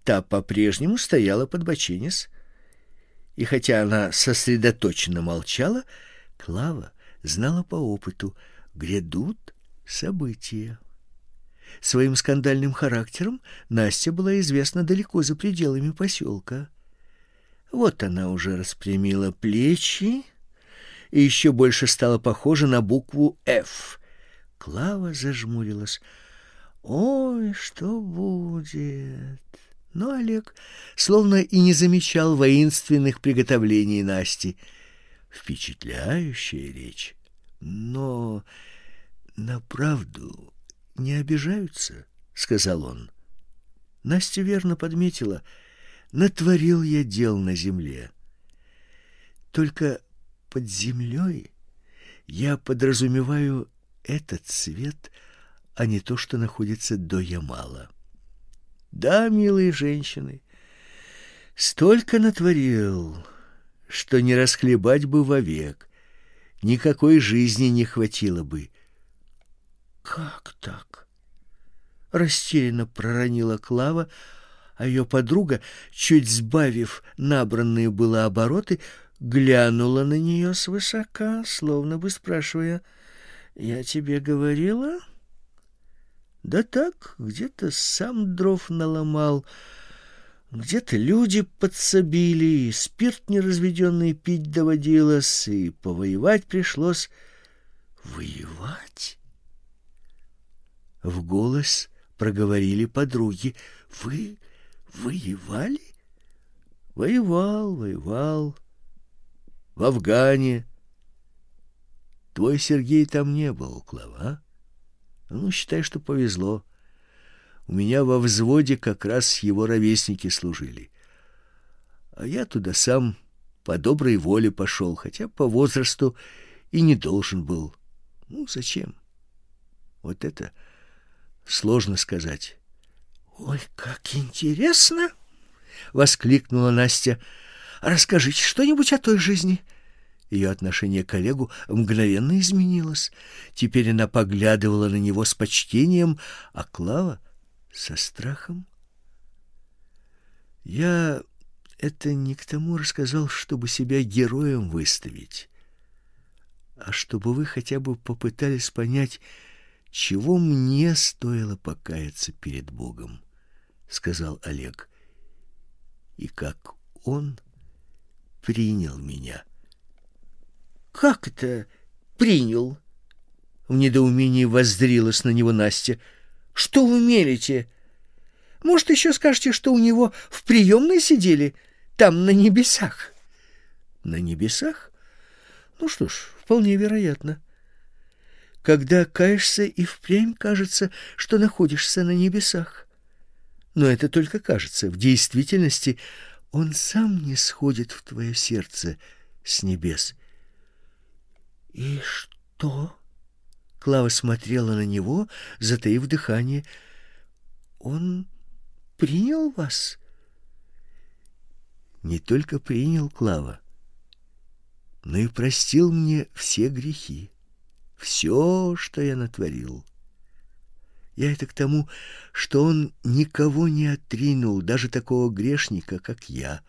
Та по-прежнему стояла под боченец И хотя она сосредоточенно молчала, Клава знала по опыту, грядут события Своим скандальным характером Настя была известна далеко за пределами поселка. Вот она уже распрямила плечи и еще больше стала похожа на букву «Ф». Клава зажмурилась. «Ой, что будет?» Но Олег словно и не замечал воинственных приготовлений Насти. Впечатляющая речь, но на правду не обижаются, сказал он. Настя верно подметила, натворил я дел на земле. Только под землей я подразумеваю этот свет, а не то, что находится до Ямала. Да, милые женщины, столько натворил, что не расхлебать бы вовек, никакой жизни не хватило бы. Как так? Растерянно проронила Клава, а ее подруга, чуть сбавив набранные было обороты, глянула на нее свысока, словно бы спрашивая, «Я тебе говорила?» «Да так, где-то сам дров наломал, где-то люди подсобили, и спирт неразведенный пить доводилось, и повоевать пришлось». «Воевать?» В голос проговорили подруги. «Вы воевали?» «Воевал, воевал. В Афгане. Твой Сергей там не был, Клава. Ну, считай, что повезло. У меня во взводе как раз его ровесники служили. А я туда сам по доброй воле пошел, хотя по возрасту и не должен был. Ну, зачем? Вот это Сложно сказать. Ой, как интересно, воскликнула Настя. Расскажите что-нибудь о той жизни. Ее отношение к Олегу мгновенно изменилось. Теперь она поглядывала на него с почтением, а Клава со страхом. Я это не к тому рассказал, чтобы себя героем выставить, а чтобы вы хотя бы попытались понять, чего мне стоило покаяться перед Богом, сказал Олег. И как он принял меня. Как это принял? В недоумении воззрилась на него Настя. Что вы мелите? Может, еще скажете, что у него в приемной сидели, там на небесах? На небесах? Ну что ж, вполне вероятно когда каешься и впрямь кажется, что находишься на небесах. Но это только кажется. В действительности он сам не сходит в твое сердце с небес. И что? Клава смотрела на него, затаив дыхание. Он принял вас? Не только принял Клава, но и простил мне все грехи все, что я натворил. Я это к тому, что он никого не отринул, даже такого грешника, как я.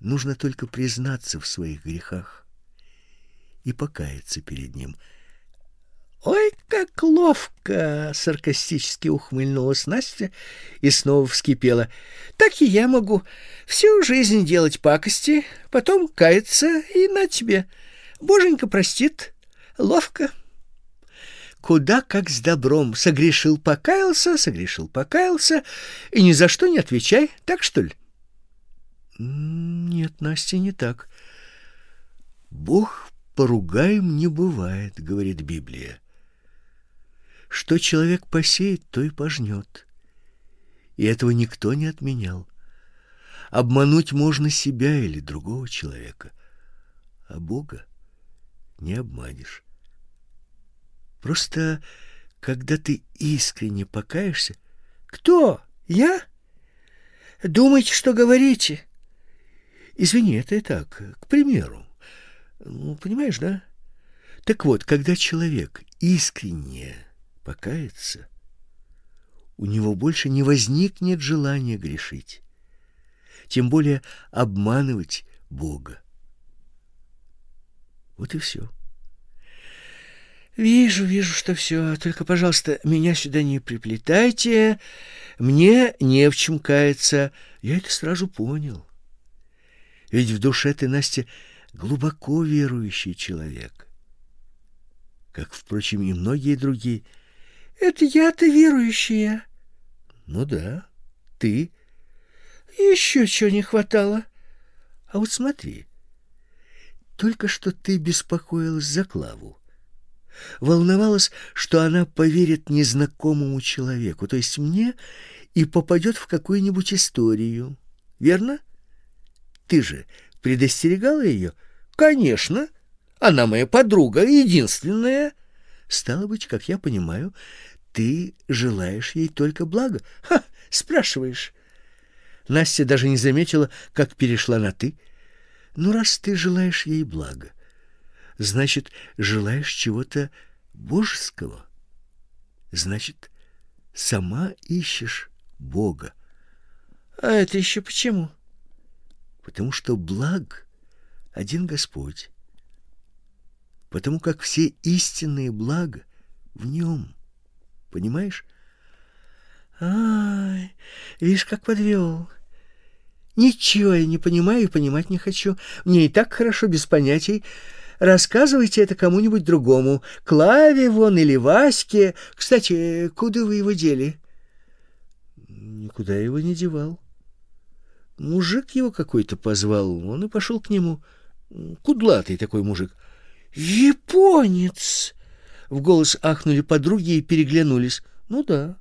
Нужно только признаться в своих грехах и покаяться перед ним. «Ой, как ловко!» — саркастически ухмыльнулась Настя и снова вскипела. «Так и я могу всю жизнь делать пакости, потом каяться и на тебе. Боженька простит». Ловко. Куда как с добром. Согрешил, покаялся, согрешил, покаялся. И ни за что не отвечай. Так, что ли? Нет, Настя, не так. Бог поругаем не бывает, говорит Библия. Что человек посеет, то и пожнет. И этого никто не отменял. Обмануть можно себя или другого человека, а Бога не обманешь. Просто, когда ты искренне покаешься... Кто? Я? Думаете, что говорите? Извини, это и так, к примеру. Ну, понимаешь, да? Так вот, когда человек искренне покается, у него больше не возникнет желания грешить, тем более обманывать Бога. Вот и все. Вижу, вижу, что все. Только, пожалуйста, меня сюда не приплетайте. Мне не в чем каяться. Я это сразу понял. Ведь в душе ты, Настя, глубоко верующий человек. Как, впрочем, и многие другие. Это я-то верующая. Ну да, ты. Еще чего не хватало. А вот смотри, только что ты беспокоилась за Клаву волновалась, что она поверит незнакомому человеку, то есть мне, и попадет в какую-нибудь историю. Верно? Ты же предостерегала ее? Конечно. Она моя подруга, единственная. Стало быть, как я понимаю, ты желаешь ей только блага. Ха, спрашиваешь. Настя даже не заметила, как перешла на «ты». Ну, раз ты желаешь ей блага, Значит, желаешь чего-то божеского? Значит, сама ищешь Бога. А это еще почему? Потому что благ один Господь. Потому как все истинные блага в нем. Понимаешь? Ай, видишь, как подвел. Ничего я не понимаю и понимать не хочу. Мне и так хорошо без понятий. Рассказывайте это кому-нибудь другому. Клаве вон или Ваське. Кстати, куда вы его дели? Никуда его не девал. Мужик его какой-то позвал. Он и пошел к нему. Кудлатый такой мужик. Японец! В голос ахнули подруги и переглянулись. Ну да,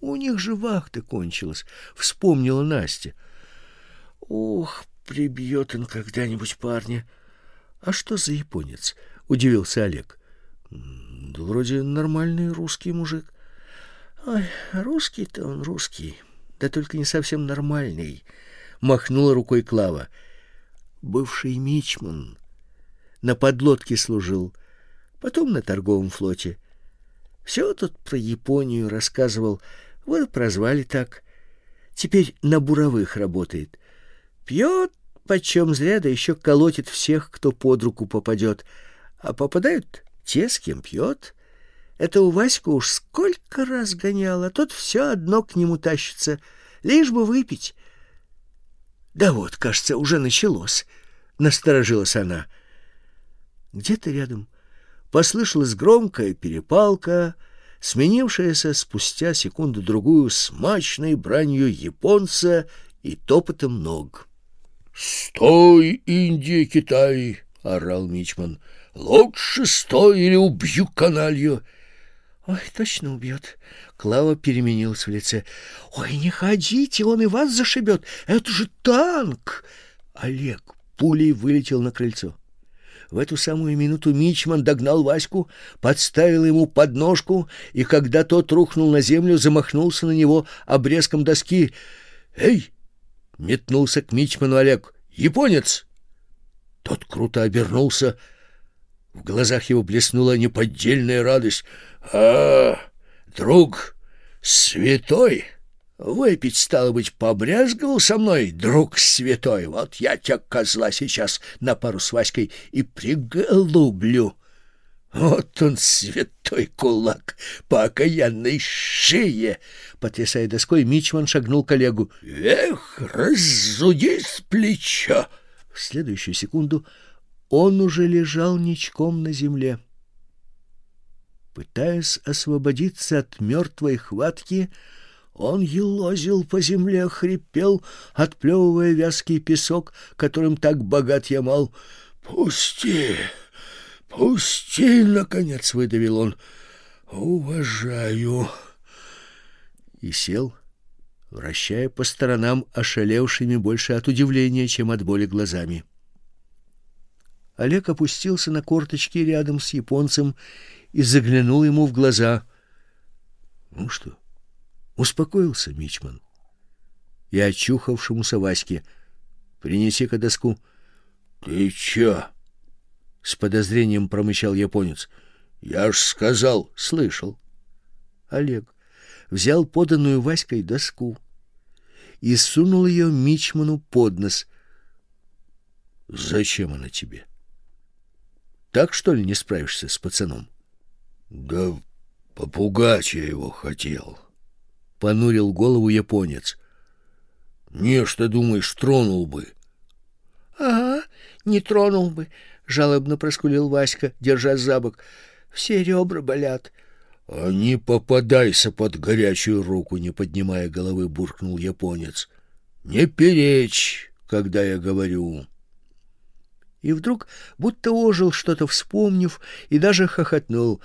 у них же вахта кончилась, вспомнила Настя. Ох, прибьет он когда-нибудь парня. А что за японец? удивился Олег. Да вроде нормальный русский мужик. Ой, русский-то он русский, да только не совсем нормальный, махнула рукой Клава. Бывший мичман на подлодке служил, потом на торговом флоте. Все тут про Японию рассказывал, вот прозвали так. Теперь на буровых работает. Пьет почем зря, да еще колотит всех, кто под руку попадет. А попадают те, с кем пьет. Это у Ваську уж сколько раз гонял, а тот все одно к нему тащится, лишь бы выпить. Да вот, кажется, уже началось, — насторожилась она. Где-то рядом послышалась громкая перепалка, сменившаяся спустя секунду-другую смачной бранью японца и топотом ног. «Стой, Индия, Китай!» — орал Мичман. «Лучше стой или убью каналью!» «Ой, точно убьет!» Клава переменилась в лице. «Ой, не ходите, он и вас зашибет! Это же танк!» Олег пулей вылетел на крыльцо. В эту самую минуту Мичман догнал Ваську, подставил ему подножку, и когда тот рухнул на землю, замахнулся на него обрезком доски. «Эй, Метнулся к Мичману Олег. «Японец!» Тот круто обернулся. В глазах его блеснула неподдельная радость. «А, друг, святой!» Выпить, стало быть, побрезговал со мной, друг святой. Вот я тебя, козла, сейчас на пару с Васькой и приглублю. «Вот он, святой кулак, по окаянной шее!» Потрясая доской, Мичман шагнул к коллегу. «Эх, раззуди с плеча!» В следующую секунду он уже лежал ничком на земле. Пытаясь освободиться от мертвой хватки, он елозил по земле, хрипел, отплевывая вязкий песок, которым так богат Ямал. «Пусти!» «Пусти, наконец!» — выдавил он. «Уважаю!» И сел, вращая по сторонам ошалевшими больше от удивления, чем от боли глазами. Олег опустился на корточки рядом с японцем и заглянул ему в глаза. «Ну что, успокоился Мичман?» И очухавшемуся Ваське. «Принеси-ка доску». «Ты чё?» — с подозрением промычал японец. «Я ж сказал!» — слышал. Олег взял поданную Васькой доску и сунул ее Мичману под нос. «Зачем она тебе? Так, что ли, не справишься с пацаном?» «Да попугать я его хотел», — понурил голову японец. «Не, что думаешь, тронул бы». «Ага, не тронул бы жалобно проскулил Васька, держа за бок. Все ребра болят. А не попадайся под горячую руку, не поднимая головы, буркнул японец. Не перечь, когда я говорю. И вдруг будто ожил, что-то вспомнив, и даже хохотнул.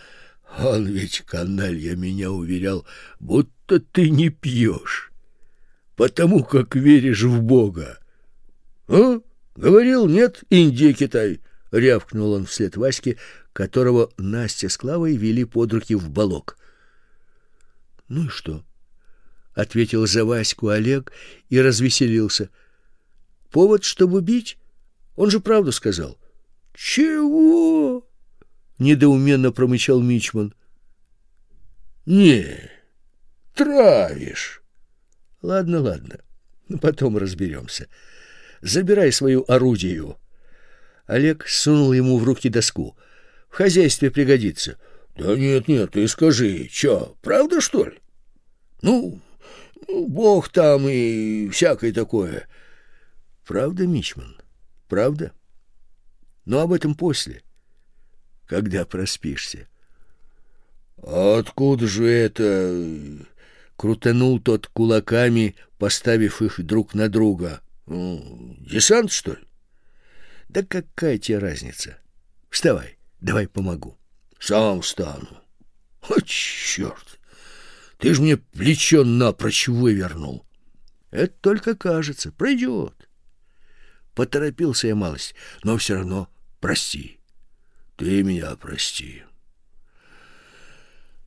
Он ведь, каналья, меня уверял, будто ты не пьешь, потому как веришь в Бога. А? Говорил, нет, Индия, Китай рявкнул он вслед Ваське, которого Настя с Клавой вели под руки в балок. Ну и что? ответил за Ваську Олег и развеселился. Повод, чтобы бить? Он же правду сказал. Чего? недоуменно промычал Мичман. Не, травишь. Ладно, ладно. Потом разберемся. Забирай свою орудию. Олег сунул ему в руки доску. «В хозяйстве пригодится». «Да нет, нет, ты скажи, чё, правда, что ли?» «Ну, ну бог там и всякое такое». «Правда, Мичман, правда? Но об этом после, когда проспишься». «А откуда же это...» Крутанул тот кулаками, поставив их друг на друга. «Ну, десант, что ли?» Да какая тебе разница? Вставай, давай помогу. Сам встану. О, черт! Ты же мне плечо напрочь вывернул. Это только кажется. Пройдет. Поторопился я малость, но все равно прости. Ты меня прости.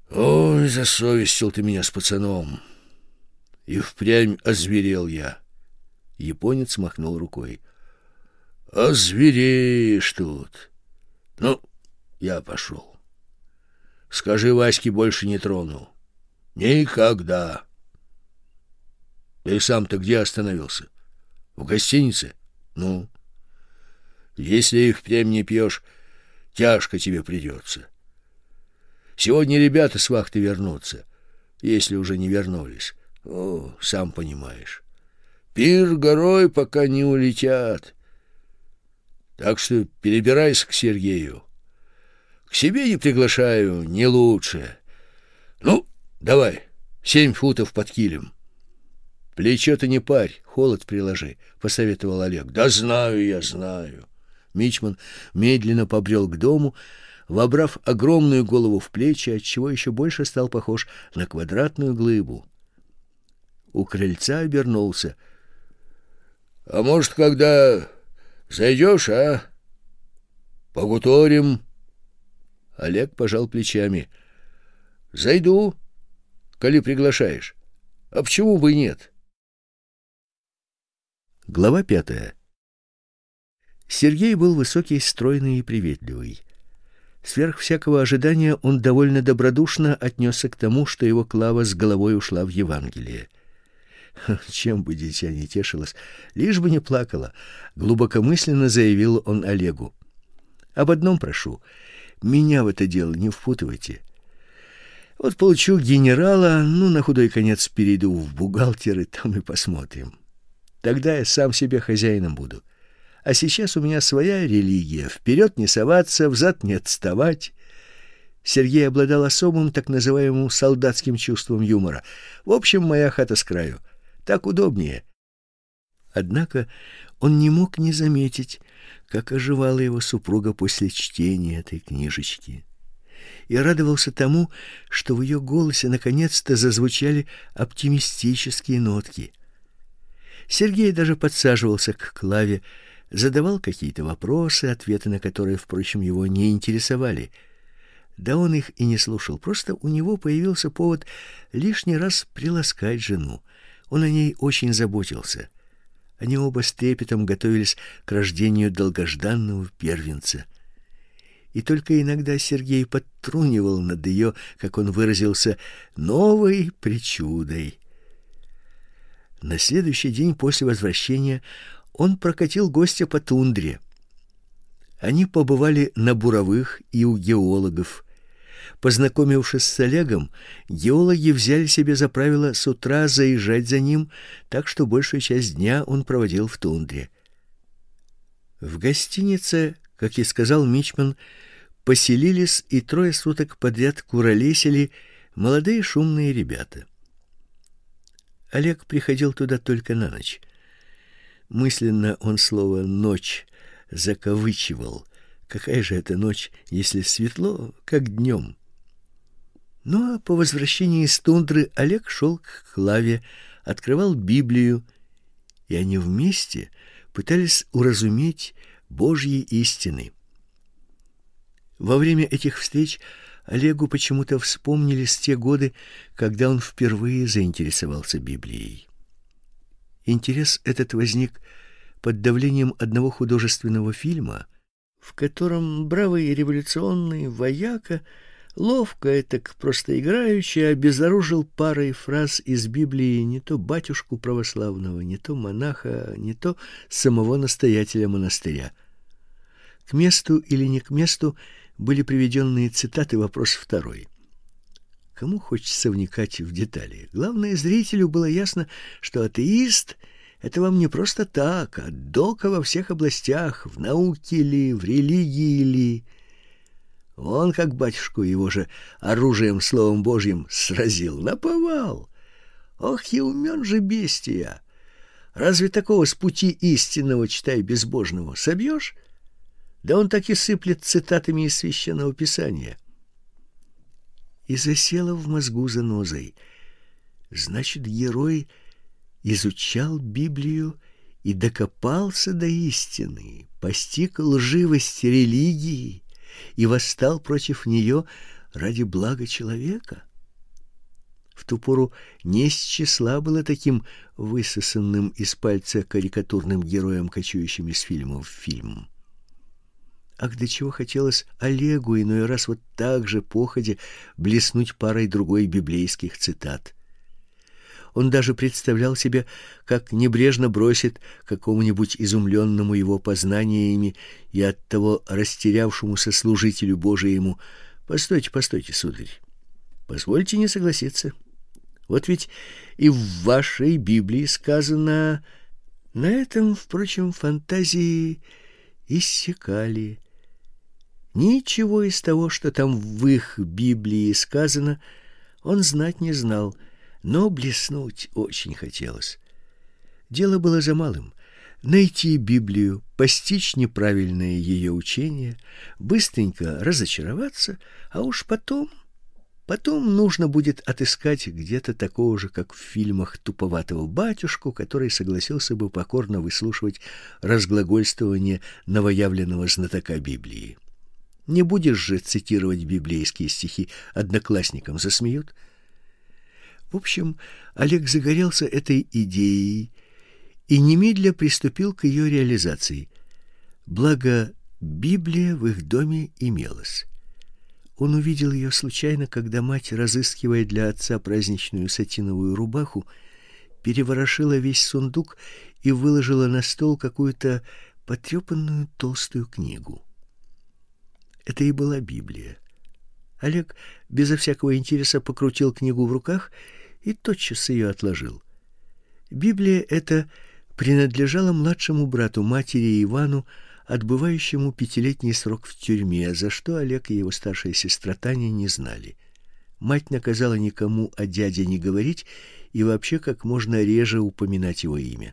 Ой, засовестил ты меня с пацаном. И впрямь озверел я. Японец махнул рукой. А звереешь тут. Ну, я пошел. Скажи, Ваське больше не трону. Никогда. Ты сам-то где остановился? В гостинице? Ну? Если их впрямь не пьешь, тяжко тебе придется. Сегодня ребята с вахты вернутся, если уже не вернулись. О, сам понимаешь. Пир горой, пока не улетят. Так что перебирайся к Сергею. К себе не приглашаю, не лучше. Ну, давай, семь футов под килем. Плечо-то не парь, холод приложи, — посоветовал Олег. Да знаю я, знаю. Мичман медленно побрел к дому, вобрав огромную голову в плечи, отчего еще больше стал похож на квадратную глыбу. У крыльца обернулся. — А может, когда Зайдешь, а? Погуторим. Олег пожал плечами. Зайду, коли приглашаешь. А почему бы нет? Глава пятая. Сергей был высокий, стройный и приветливый. Сверх всякого ожидания он довольно добродушно отнесся к тому, что его Клава с головой ушла в Евангелие. Чем бы дитя не тешилось, лишь бы не плакало, глубокомысленно заявил он Олегу. Об одном прошу, меня в это дело не впутывайте. Вот получу генерала, ну, на худой конец перейду в бухгалтеры, там и посмотрим. Тогда я сам себе хозяином буду. А сейчас у меня своя религия. Вперед не соваться, взад не отставать. Сергей обладал особым так называемым солдатским чувством юмора. В общем, моя хата с краю. Так удобнее. Однако он не мог не заметить, как оживала его супруга после чтения этой книжечки. И радовался тому, что в ее голосе наконец-то зазвучали оптимистические нотки. Сергей даже подсаживался к Клаве, задавал какие-то вопросы, ответы на которые, впрочем, его не интересовали. Да он их и не слушал, просто у него появился повод лишний раз приласкать жену. Он о ней очень заботился. Они оба с трепетом готовились к рождению долгожданного первенца. И только иногда Сергей подтрунивал над ее, как он выразился, новой причудой. На следующий день после возвращения он прокатил гостя по тундре. Они побывали на буровых и у геологов. Познакомившись с Олегом, геологи взяли себе за правило с утра заезжать за ним, так что большую часть дня он проводил в тундре. В гостинице, как и сказал Мичман, поселились и трое суток подряд куролесили молодые шумные ребята. Олег приходил туда только на ночь. Мысленно он слово ночь закавычивал, Какая же это ночь, если светло, как днем? Ну а по возвращении из тундры Олег шел к Клаве, открывал Библию, и они вместе пытались уразуметь Божьи истины. Во время этих встреч Олегу почему-то вспомнились те годы, когда он впервые заинтересовался Библией. Интерес этот возник под давлением одного художественного фильма, в котором бравый революционный вояка ловко и так просто играючи обезоружил парой фраз из Библии не то батюшку православного, не то монаха, не то самого настоятеля монастыря. К месту или не к месту были приведенные цитаты вопрос второй. Кому хочется вникать в детали? Главное, зрителю было ясно, что атеист — это вам не просто так, а дока во всех областях, в науке ли, в религии ли. Он, как батюшку его же оружием словом Божьим сразил, наповал. Ох, и умён же бестия! Разве такого с пути истинного, читай, безбожного, собьёшь? Да он так и сыплет цитатами из Священного Писания. И засела в мозгу занозой. Значит, герой — изучал Библию и докопался до истины, постиг лживость религии и восстал против нее ради блага человека. В ту пору не с числа было таким высосанным из пальца карикатурным героем, кочующим из фильма в фильм. Ах, до чего хотелось Олегу иной раз вот так же походе блеснуть парой другой библейских цитат. Он даже представлял себе, как небрежно бросит какому-нибудь изумленному его познаниями и оттого растерявшемуся служителю Божиему: "Постойте, постойте, сударь. Позвольте не согласиться. Вот ведь и в вашей Библии сказано: на этом, впрочем, фантазии иссякали. Ничего из того, что там в их Библии сказано, он знать не знал но блеснуть очень хотелось. Дело было за малым — найти Библию, постичь неправильное ее учение, быстренько разочароваться, а уж потом... Потом нужно будет отыскать где-то такого же, как в фильмах, туповатого батюшку, который согласился бы покорно выслушивать разглагольствование новоявленного знатока Библии. Не будешь же цитировать библейские стихи, одноклассникам засмеют — в общем, Олег загорелся этой идеей и немедля приступил к ее реализации. Благо, Библия в их доме имелась. Он увидел ее случайно, когда мать, разыскивая для отца праздничную сатиновую рубаху, переворошила весь сундук и выложила на стол какую-то потрепанную толстую книгу. Это и была Библия. Олег безо всякого интереса покрутил книгу в руках и тотчас ее отложил. Библия эта принадлежала младшему брату матери Ивану, отбывающему пятилетний срок в тюрьме, за что Олег и его старшая сестра Таня не знали. Мать наказала никому о дяде не говорить и вообще как можно реже упоминать его имя.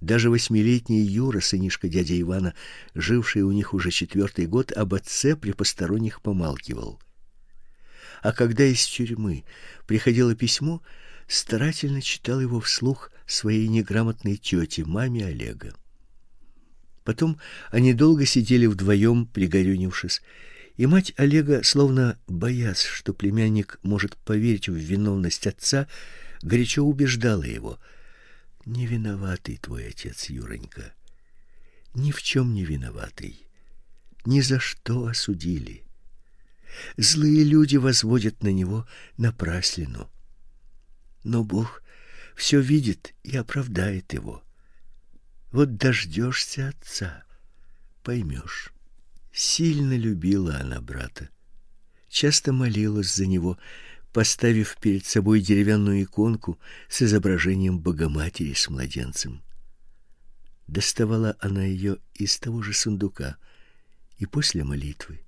Даже восьмилетний Юра, сынишка дяди Ивана, живший у них уже четвертый год, об отце при посторонних помалкивал — а когда из тюрьмы приходило письмо, старательно читал его вслух своей неграмотной тете, маме Олега. Потом они долго сидели вдвоем, пригорюнившись, и мать Олега, словно боясь, что племянник может поверить в виновность отца, горячо убеждала его. «Не виноватый твой отец, Юренька, ни в чем не виноватый, ни за что осудили. Злые люди возводят на него напраслину. Но Бог все видит и оправдает его. Вот дождешься отца, поймешь. Сильно любила она брата. Часто молилась за него, поставив перед собой деревянную иконку с изображением Богоматери с младенцем. Доставала она ее из того же сундука и после молитвы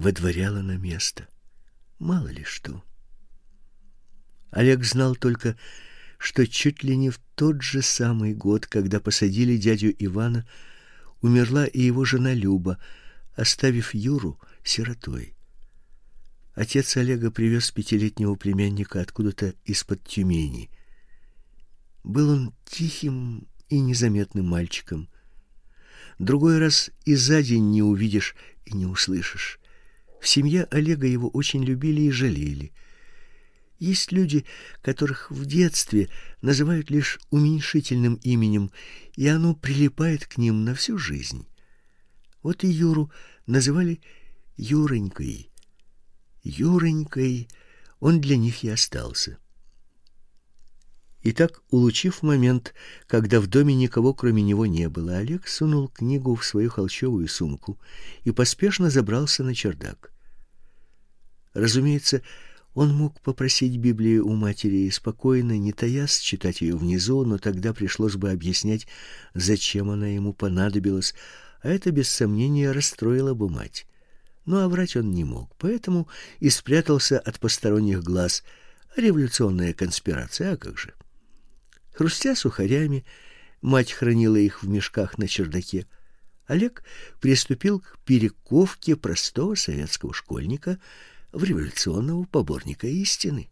выдворяла на место. Мало ли что. Олег знал только, что чуть ли не в тот же самый год, когда посадили дядю Ивана, умерла и его жена Люба, оставив Юру сиротой. Отец Олега привез пятилетнего племянника откуда-то из-под Тюмени. Был он тихим и незаметным мальчиком. Другой раз и за день не увидишь и не услышишь. В семье Олега его очень любили и жалели. Есть люди, которых в детстве называют лишь уменьшительным именем, и оно прилипает к ним на всю жизнь. Вот и Юру называли Юренькой. Юренькой он для них и остался. И так, улучив момент, когда в доме никого кроме него не было, Олег сунул книгу в свою холщовую сумку и поспешно забрался на чердак. Разумеется, он мог попросить Библию у матери и спокойно, не таясь, читать ее внизу, но тогда пришлось бы объяснять, зачем она ему понадобилась, а это без сомнения расстроило бы мать. Но врать он не мог, поэтому и спрятался от посторонних глаз. Революционная конспирация, а как же? Хрустя сухарями, мать хранила их в мешках на чердаке. Олег приступил к перековке простого советского школьника в революционного поборника истины.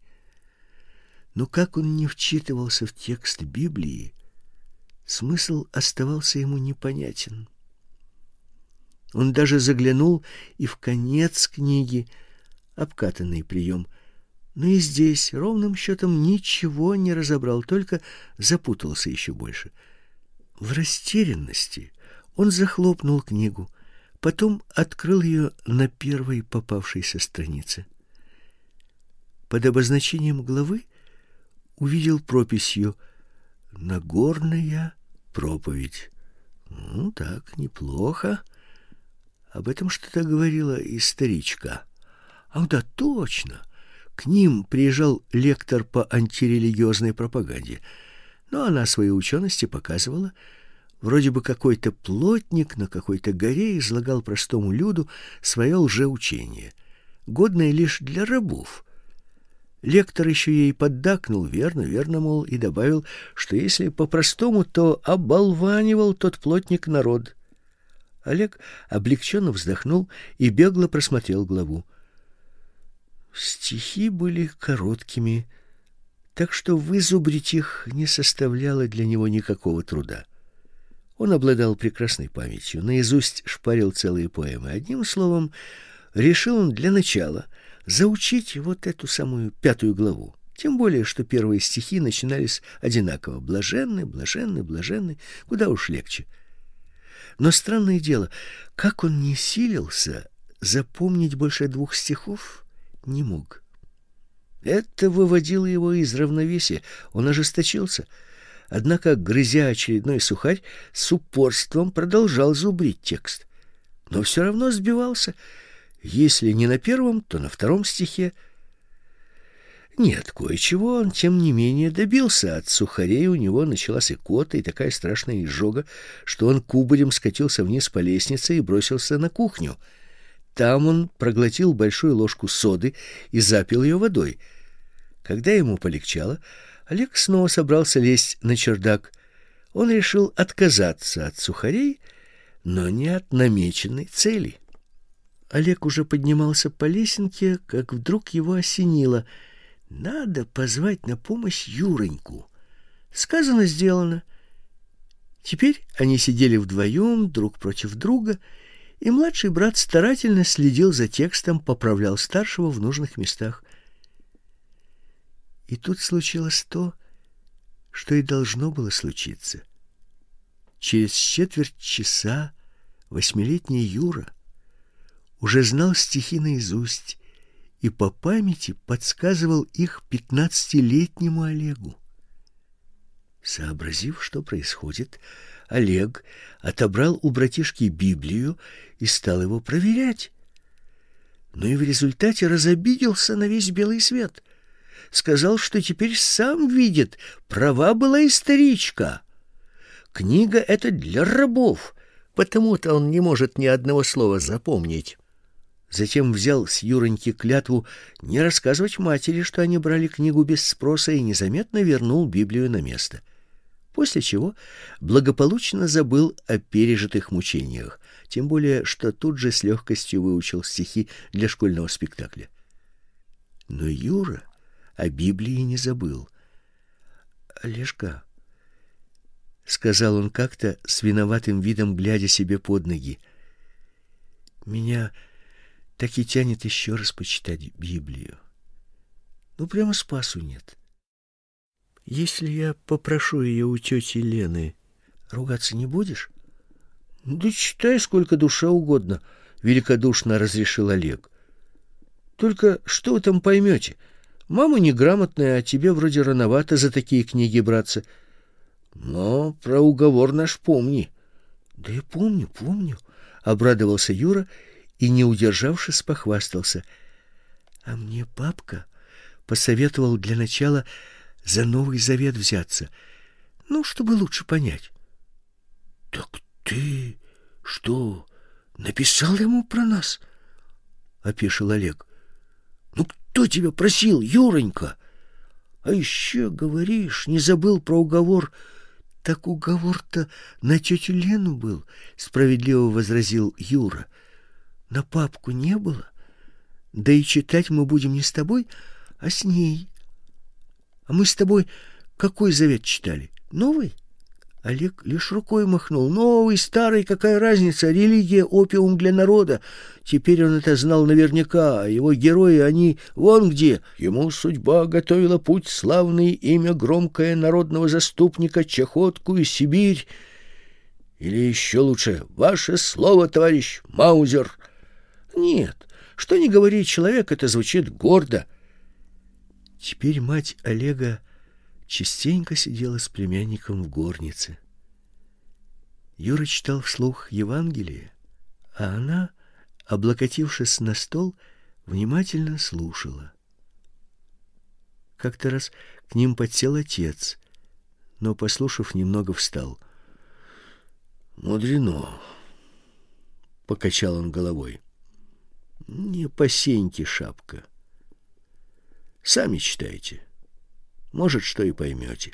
Но как он не вчитывался в текст Библии, смысл оставался ему непонятен. Он даже заглянул и в конец книги, обкатанный прием – но ну и здесь ровным счетом ничего не разобрал, только запутался еще больше. В растерянности он захлопнул книгу, потом открыл ее на первой попавшейся странице. Под обозначением главы увидел прописью «Нагорная проповедь». Ну, так, неплохо. Об этом что-то говорила и старичка. Ах, да, точно! К ним приезжал лектор по антирелигиозной пропаганде. Но она свои учености показывала. Вроде бы какой-то плотник на какой-то горе излагал простому люду свое лжеучение, годное лишь для рабов. Лектор еще ей поддакнул, верно, верно, мол, и добавил, что если по-простому, то оболванивал тот плотник народ. Олег облегченно вздохнул и бегло просмотрел главу. Стихи были короткими, так что вызубрить их не составляло для него никакого труда. Он обладал прекрасной памятью, наизусть шпарил целые поэмы. Одним словом, решил он для начала заучить вот эту самую пятую главу. Тем более, что первые стихи начинались одинаково: блаженны, блаженны, блаженны, куда уж легче. Но странное дело, как он не силился запомнить больше двух стихов, не мог. Это выводило его из равновесия. Он ожесточился. Однако, грызя очередной сухарь, с упорством продолжал зубрить текст. Но все равно сбивался. Если не на первом, то на втором стихе. Нет, кое-чего он, тем не менее, добился. От сухарей у него началась икота и такая страшная изжога, что он кубарем скатился вниз по лестнице и бросился на кухню — там он проглотил большую ложку соды и запил ее водой. Когда ему полегчало, Олег снова собрался лезть на чердак. Он решил отказаться от сухарей, но не от намеченной цели. Олег уже поднимался по лесенке, как вдруг его осенило. Надо позвать на помощь Юреньку. Сказано, сделано. Теперь они сидели вдвоем, друг против друга, и младший брат старательно следил за текстом, поправлял старшего в нужных местах. И тут случилось то, что и должно было случиться. Через четверть часа восьмилетний Юра уже знал стихи наизусть и по памяти подсказывал их пятнадцатилетнему Олегу. Сообразив, что происходит, Олег отобрал у братишки Библию и стал его проверять. Но ну и в результате разобиделся на весь белый свет. Сказал, что теперь сам видит, права была историчка. Книга эта для рабов, потому-то он не может ни одного слова запомнить. Затем взял с Юроньки клятву не рассказывать матери, что они брали книгу без спроса, и незаметно вернул Библию на место после чего благополучно забыл о пережитых мучениях, тем более что тут же с легкостью выучил стихи для школьного спектакля. Но Юра о Библии не забыл. "Олежка", сказал он как-то с виноватым видом, глядя себе под ноги. "Меня так и тянет еще раз почитать Библию. Ну прямо спасу нет". Если я попрошу ее у тети Лены, ругаться не будешь? Да читай сколько душа угодно, великодушно разрешил Олег. Только что вы там поймете? Мама неграмотная, а тебе вроде рановато за такие книги браться. Но про уговор наш помни. Да я помню, помню, обрадовался Юра и, не удержавшись, похвастался. А мне папка посоветовал для начала за Новый Завет взяться, ну, чтобы лучше понять. — Так ты что, написал ему про нас? — опешил Олег. — Ну, кто тебя просил, Юренька? А еще, говоришь, не забыл про уговор... — Так уговор-то на тетю Лену был, — справедливо возразил Юра. — На папку не было. Да и читать мы будем не с тобой, а с ней. А мы с тобой какой завет читали? Новый? Олег лишь рукой махнул. Новый, старый, какая разница? Религия — опиум для народа. Теперь он это знал наверняка. А его герои, они вон где. Ему судьба готовила путь славный, имя громкое народного заступника, Чехотку и Сибирь. Или еще лучше, ваше слово, товарищ Маузер. Нет, что не говори, человек это звучит гордо. Теперь мать Олега частенько сидела с племянником в горнице. Юра читал вслух Евангелие, а она, облокотившись на стол, внимательно слушала. Как-то раз к ним подсел отец, но, послушав, немного встал. «Мудрено!» — покачал он головой. «Не по сеньке шапка. Сами читайте. Может, что и поймете.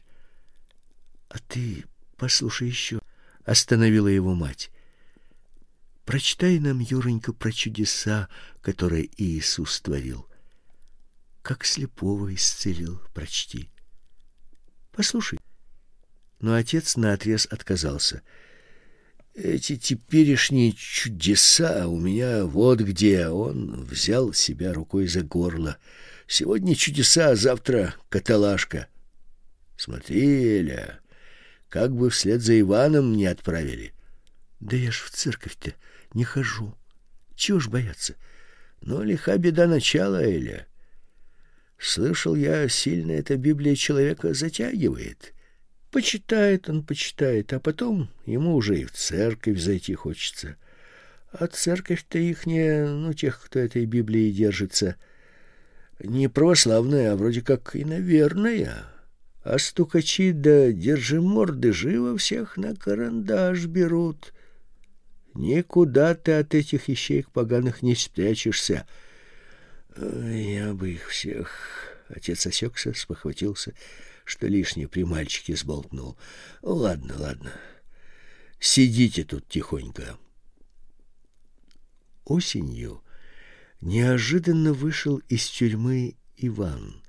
А ты послушай еще, — остановила его мать. Прочитай нам, Юренька, про чудеса, которые Иисус творил. Как слепого исцелил, прочти. Послушай. Но отец наотрез отказался. Эти теперешние чудеса у меня вот где. Он взял себя рукой за горло. — Сегодня чудеса, а завтра каталажка. Смотри, Эля, как бы вслед за Иваном не отправили. Да я ж в церковь-то не хожу. Чего ж бояться? Но ну, лиха беда начала, Эля. Слышал я, сильно эта Библия человека затягивает. Почитает он, почитает, а потом ему уже и в церковь зайти хочется. А церковь-то ихняя, ну, тех, кто этой Библией держится, — не православная, а вроде как иноверная, А стукачи да держиморды живо всех на карандаш берут. Никуда ты от этих ищеек поганых не спрячешься. Я бы их всех... Отец осекся, спохватился, что лишнее при мальчике сболтнул. Ладно, ладно. Сидите тут тихонько. Осенью Неожиданно вышел из тюрьмы Иван.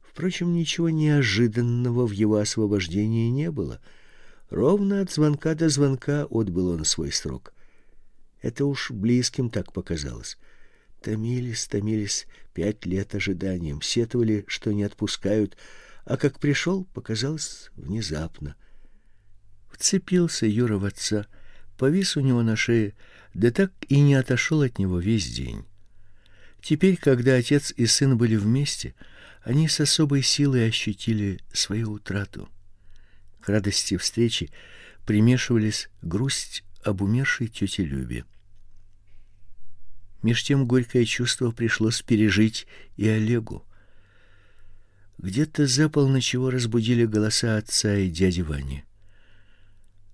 Впрочем, ничего неожиданного в его освобождении не было. Ровно от звонка до звонка отбыл он свой срок. Это уж близким так показалось. Томились, томились пять лет ожиданием, сетовали, что не отпускают, а как пришел, показалось внезапно. Вцепился Юра в отца, повис у него на шее, да так и не отошел от него весь день. Теперь, когда отец и сын были вместе, они с особой силой ощутили свою утрату. К радости встречи примешивались грусть об умершей тете Любе. Меж тем горькое чувство пришлось пережить и Олегу. Где-то за полночь его разбудили голоса отца и дяди Вани.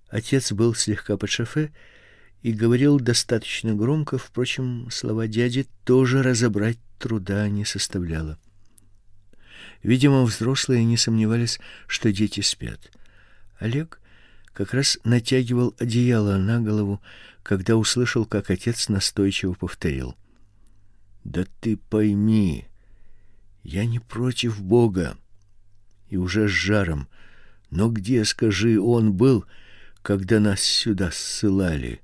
Отец был слегка под шофе, и говорил достаточно громко, впрочем, слова дяди тоже разобрать труда не составляло. Видимо, взрослые не сомневались, что дети спят. Олег как раз натягивал одеяло на голову, когда услышал, как отец настойчиво повторил: "Да ты пойми, я не против Бога". И уже с жаром: "Но где, скажи, он был, когда нас сюда ссылали?"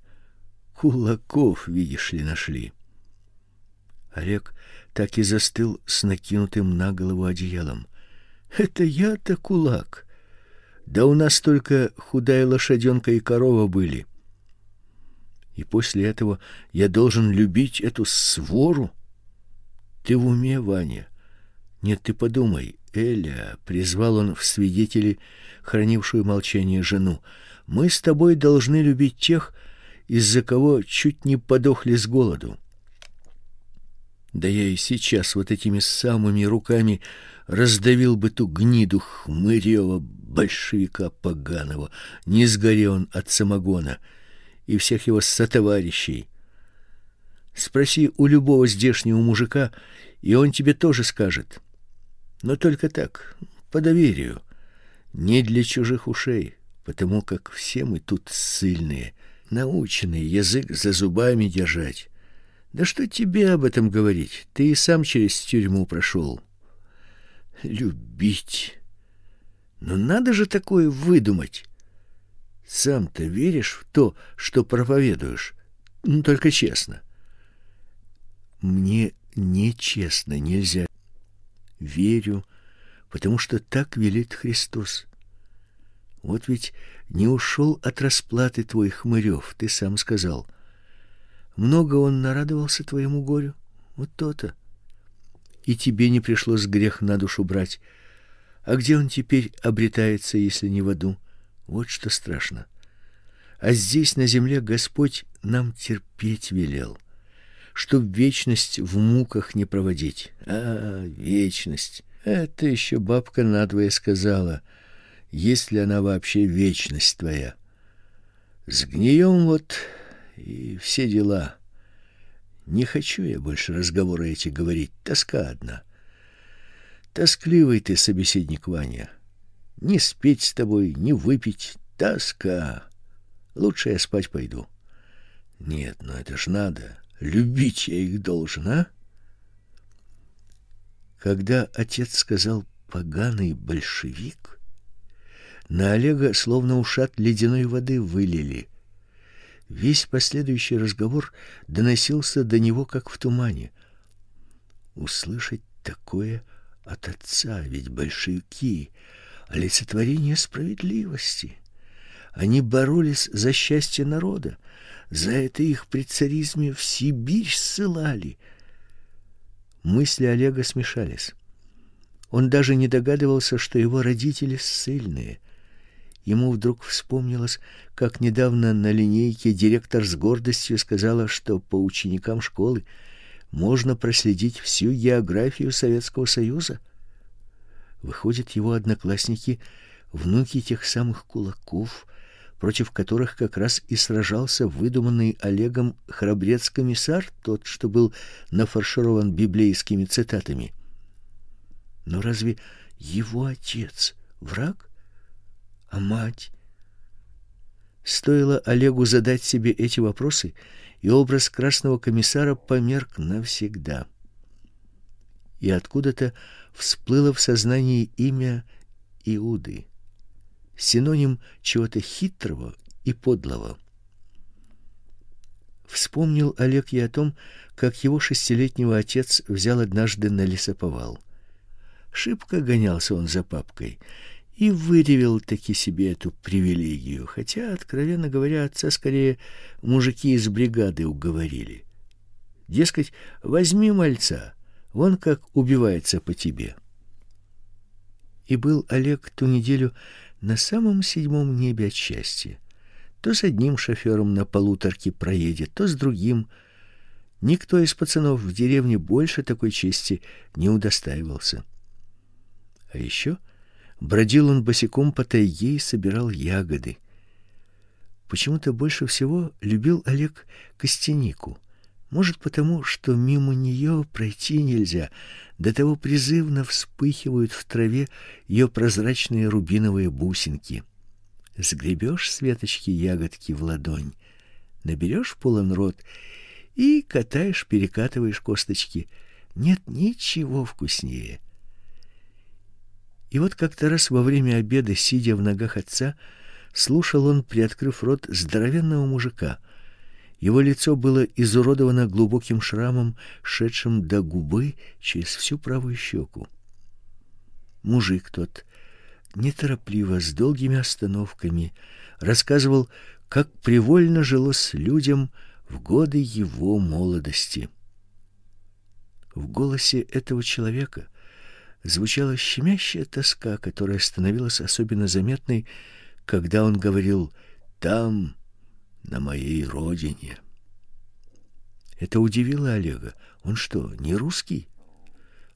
кулаков, видишь ли, нашли. Олег так и застыл с накинутым на голову одеялом. Это я-то кулак. Да у нас только худая лошаденка и корова были. И после этого я должен любить эту свору? Ты в уме, Ваня? Нет, ты подумай. Эля, призвал он в свидетели, хранившую молчание жену. Мы с тобой должны любить тех, из-за кого чуть не подохли с голоду. Да я и сейчас вот этими самыми руками раздавил бы ту гниду хмырева большевика поганого, не сгоре он от самогона и всех его сотоварищей. Спроси у любого здешнего мужика, и он тебе тоже скажет. Но только так, по доверию, не для чужих ушей, потому как все мы тут сильные наученный, язык за зубами держать. Да что тебе об этом говорить? Ты и сам через тюрьму прошел. Любить. Но ну, надо же такое выдумать. Сам-то веришь в то, что проповедуешь? Ну, только честно. Мне нечестно нельзя. Верю, потому что так велит Христос. Вот ведь не ушел от расплаты твой Хмырев, ты сам сказал. Много он нарадовался твоему горю, вот то-то. И тебе не пришлось грех на душу брать. А где он теперь обретается, если не в аду? Вот что страшно. А здесь на земле Господь нам терпеть велел, чтоб вечность в муках не проводить. А, вечность. Это еще бабка надвое сказала — есть ли она вообще вечность твоя. Сгнием вот и все дела. Не хочу я больше разговоры эти говорить, тоска одна. Тоскливый ты собеседник, Ваня. Не спеть с тобой, не выпить, тоска. Лучше я спать пойду. Нет, ну это ж надо. Любить я их должен, а? Когда отец сказал «поганый большевик», на Олега словно ушат ледяной воды вылили. Весь последующий разговор доносился до него как в тумане. Услышать такое от отца, ведь большевики олицетворение справедливости. Они боролись за счастье народа. За это их при царизме в Сибирь ссылали. Мысли Олега смешались. Он даже не догадывался, что его родители сильные. Ему вдруг вспомнилось, как недавно на линейке директор с гордостью сказала, что по ученикам школы можно проследить всю географию Советского Союза. Выходят его одноклассники внуки тех самых кулаков, против которых как раз и сражался выдуманный Олегом храбрец-комиссар, тот, что был нафарширован библейскими цитатами. Но разве его отец враг? А мать? Стоило Олегу задать себе эти вопросы, и образ красного комиссара померк навсегда. И откуда-то всплыло в сознании имя Иуды, синоним чего-то хитрого и подлого. Вспомнил Олег и о том, как его шестилетнего отец взял однажды на лесоповал. Шибко гонялся он за папкой, и выдавил таки себе эту привилегию, хотя, откровенно говоря, отца скорее мужики из бригады уговорили. Дескать, возьми мальца, вон как убивается по тебе. И был Олег ту неделю на самом седьмом небе от счастья. То с одним шофером на полуторке проедет, то с другим. Никто из пацанов в деревне больше такой чести не удостаивался. А еще... Бродил он босиком по тайге и собирал ягоды. Почему-то больше всего любил Олег костянику. Может, потому, что мимо нее пройти нельзя. До того призывно вспыхивают в траве ее прозрачные рубиновые бусинки. Сгребешь с веточки ягодки в ладонь, наберешь полон рот и катаешь, перекатываешь косточки. Нет ничего вкуснее. И вот как-то раз во время обеда, сидя в ногах отца, слушал он, приоткрыв рот, здоровенного мужика. Его лицо было изуродовано глубоким шрамом, шедшим до губы через всю правую щеку. Мужик тот неторопливо, с долгими остановками, рассказывал, как привольно жилось людям в годы его молодости. В голосе этого человека звучала щемящая тоска, которая становилась особенно заметной, когда он говорил «там, на моей родине». Это удивило Олега. Он что, не русский?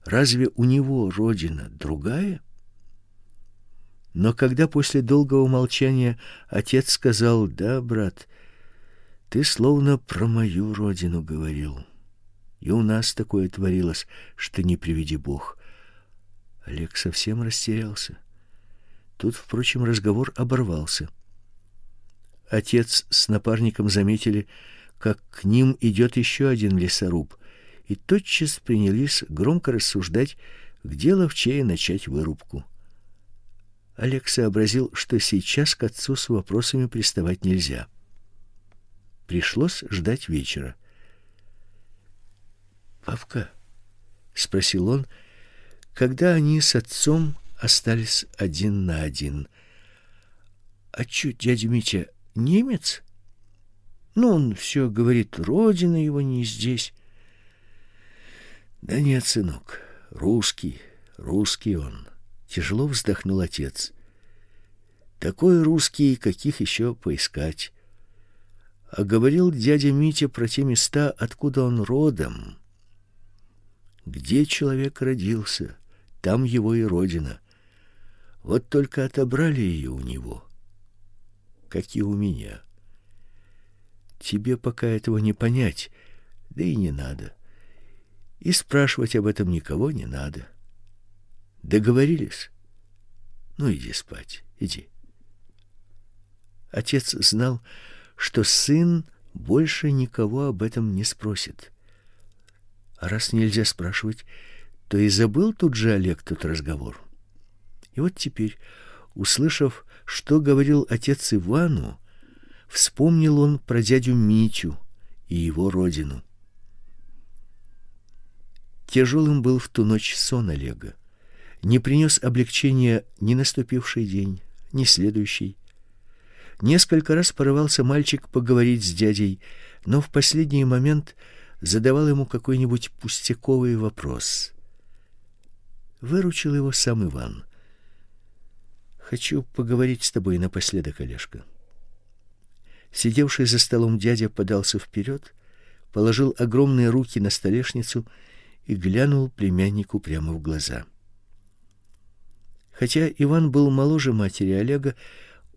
Разве у него родина другая? Но когда после долгого молчания отец сказал «да, брат», ты словно про мою родину говорил. И у нас такое творилось, что не приведи Бог. Олег совсем растерялся. Тут, впрочем, разговор оборвался. Отец с напарником заметили, как к ним идет еще один лесоруб, и тотчас принялись громко рассуждать, где ловчее начать вырубку. Олег сообразил, что сейчас к отцу с вопросами приставать нельзя. Пришлось ждать вечера. Павка, спросил он, — когда они с отцом остались один на один. А чё, дядя Митя немец? Ну, он все говорит, родина его не здесь. Да нет, сынок, русский, русский он. Тяжело вздохнул отец. Такой русский, каких еще поискать. А говорил дядя Митя про те места, откуда он родом. Где человек родился? — там его и родина. Вот только отобрали ее у него, как и у меня. Тебе пока этого не понять, да и не надо. И спрашивать об этом никого не надо. Договорились? Ну, иди спать, иди. Отец знал, что сын больше никого об этом не спросит. А раз нельзя спрашивать, то и забыл тут же Олег тот разговор. И вот теперь, услышав, что говорил отец Ивану, вспомнил он про дядю Митю и его родину. Тяжелым был в ту ночь сон Олега. Не принес облегчения ни наступивший день, ни следующий. Несколько раз порывался мальчик поговорить с дядей, но в последний момент задавал ему какой-нибудь пустяковый вопрос. Выручил его сам Иван. Хочу поговорить с тобой напоследок, Олежка. Сидевший за столом дядя подался вперед, положил огромные руки на столешницу и глянул племяннику прямо в глаза. Хотя Иван был моложе матери Олега,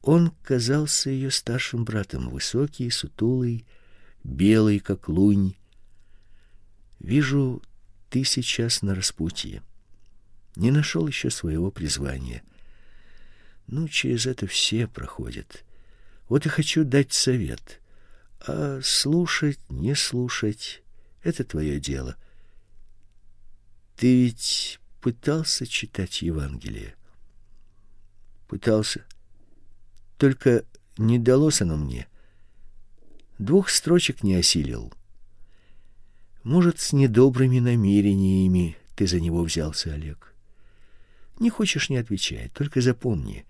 он казался ее старшим братом, высокий, сутулый, белый как лунь. Вижу, ты сейчас на распутье не нашел еще своего призвания. Ну, через это все проходят. Вот и хочу дать совет. А слушать, не слушать — это твое дело. Ты ведь пытался читать Евангелие? Пытался. Только не далось оно мне. Двух строчек не осилил. Может, с недобрыми намерениями ты за него взялся, Олег. Не хочешь — не отвечай, только запомни.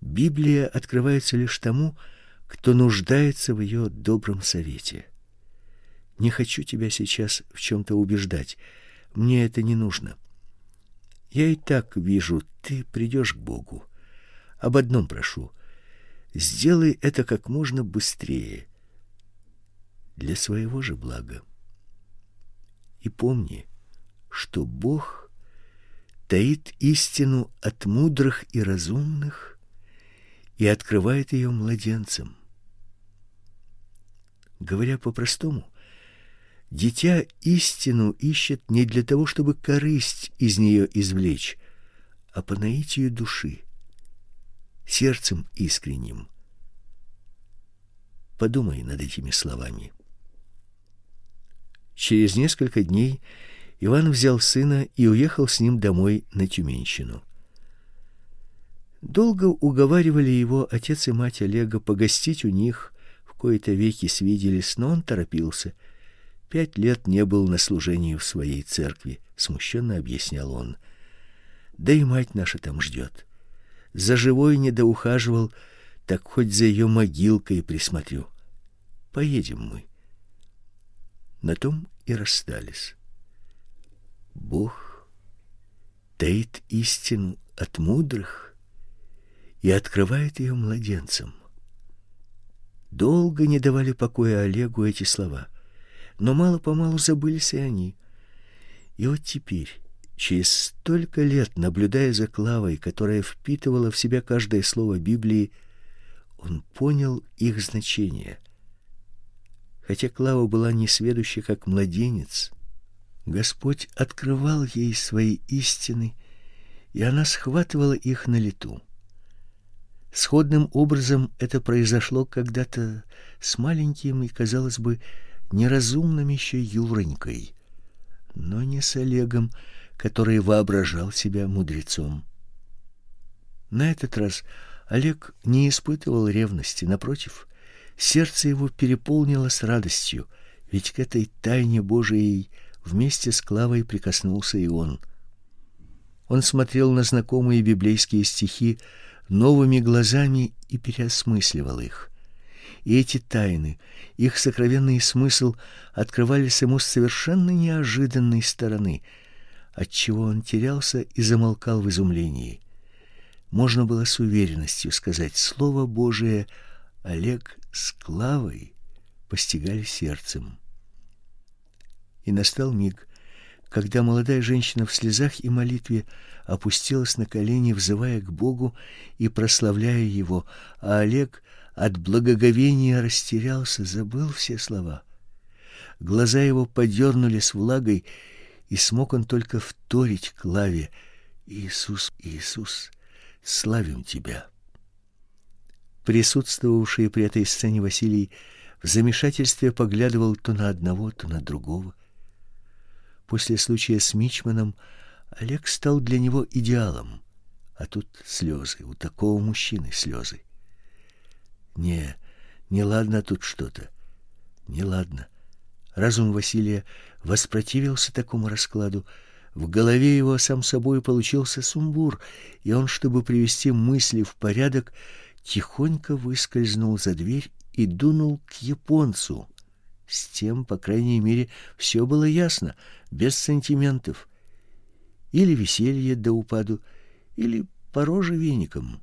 Библия открывается лишь тому, кто нуждается в ее добром совете. Не хочу тебя сейчас в чем-то убеждать. Мне это не нужно. Я и так вижу, ты придешь к Богу. Об одном прошу. Сделай это как можно быстрее. Для своего же блага. И помни, что Бог — таит истину от мудрых и разумных и открывает ее младенцам. Говоря по-простому, дитя истину ищет не для того, чтобы корысть из нее извлечь, а по наитию души, сердцем искренним. Подумай над этими словами. Через несколько дней Иван взял сына и уехал с ним домой на Тюменщину. Долго уговаривали его отец и мать Олега погостить у них, в кои-то веки свиделись, но он торопился. Пять лет не был на служении в своей церкви, смущенно объяснял он. Да и мать наша там ждет. За живой не доухаживал, так хоть за ее могилкой присмотрю. Поедем мы. На том и расстались. Бог таит истину от мудрых и открывает ее младенцам. Долго не давали покоя Олегу эти слова, но мало-помалу забылись и они. И вот теперь, через столько лет, наблюдая за Клавой, которая впитывала в себя каждое слово Библии, он понял их значение. Хотя Клава была несведуща как младенец — Господь открывал ей свои истины, и она схватывала их на лету. Сходным образом это произошло когда-то с маленьким и, казалось бы, неразумным еще Юренькой, но не с Олегом, который воображал себя мудрецом. На этот раз Олег не испытывал ревности, напротив, сердце его переполнилось радостью, ведь к этой тайне Божией – Вместе с Клавой прикоснулся и он. Он смотрел на знакомые библейские стихи новыми глазами и переосмысливал их. И эти тайны, их сокровенный смысл открывались ему с совершенно неожиданной стороны, от чего он терялся и замолкал в изумлении. Можно было с уверенностью сказать слово Божие Олег с Клавой постигали сердцем. И настал миг, когда молодая женщина в слезах и молитве опустилась на колени, взывая к Богу и прославляя его, а Олег от благоговения растерялся, забыл все слова. Глаза его подернулись влагой, и смог он только вторить Клаве: "Иисус, Иисус, славим тебя". Присутствовавший при этой сцене Василий в замешательстве поглядывал то на одного, то на другого. После случая с Мичманом Олег стал для него идеалом. А тут слезы, у такого мужчины слезы. Не, не ладно тут что-то. не ладно. Разум Василия воспротивился такому раскладу. В голове его сам собой получился сумбур, и он, чтобы привести мысли в порядок, тихонько выскользнул за дверь и дунул к японцу. С тем, по крайней мере, все было ясно без сантиментов. Или веселье до упаду, или по роже веником.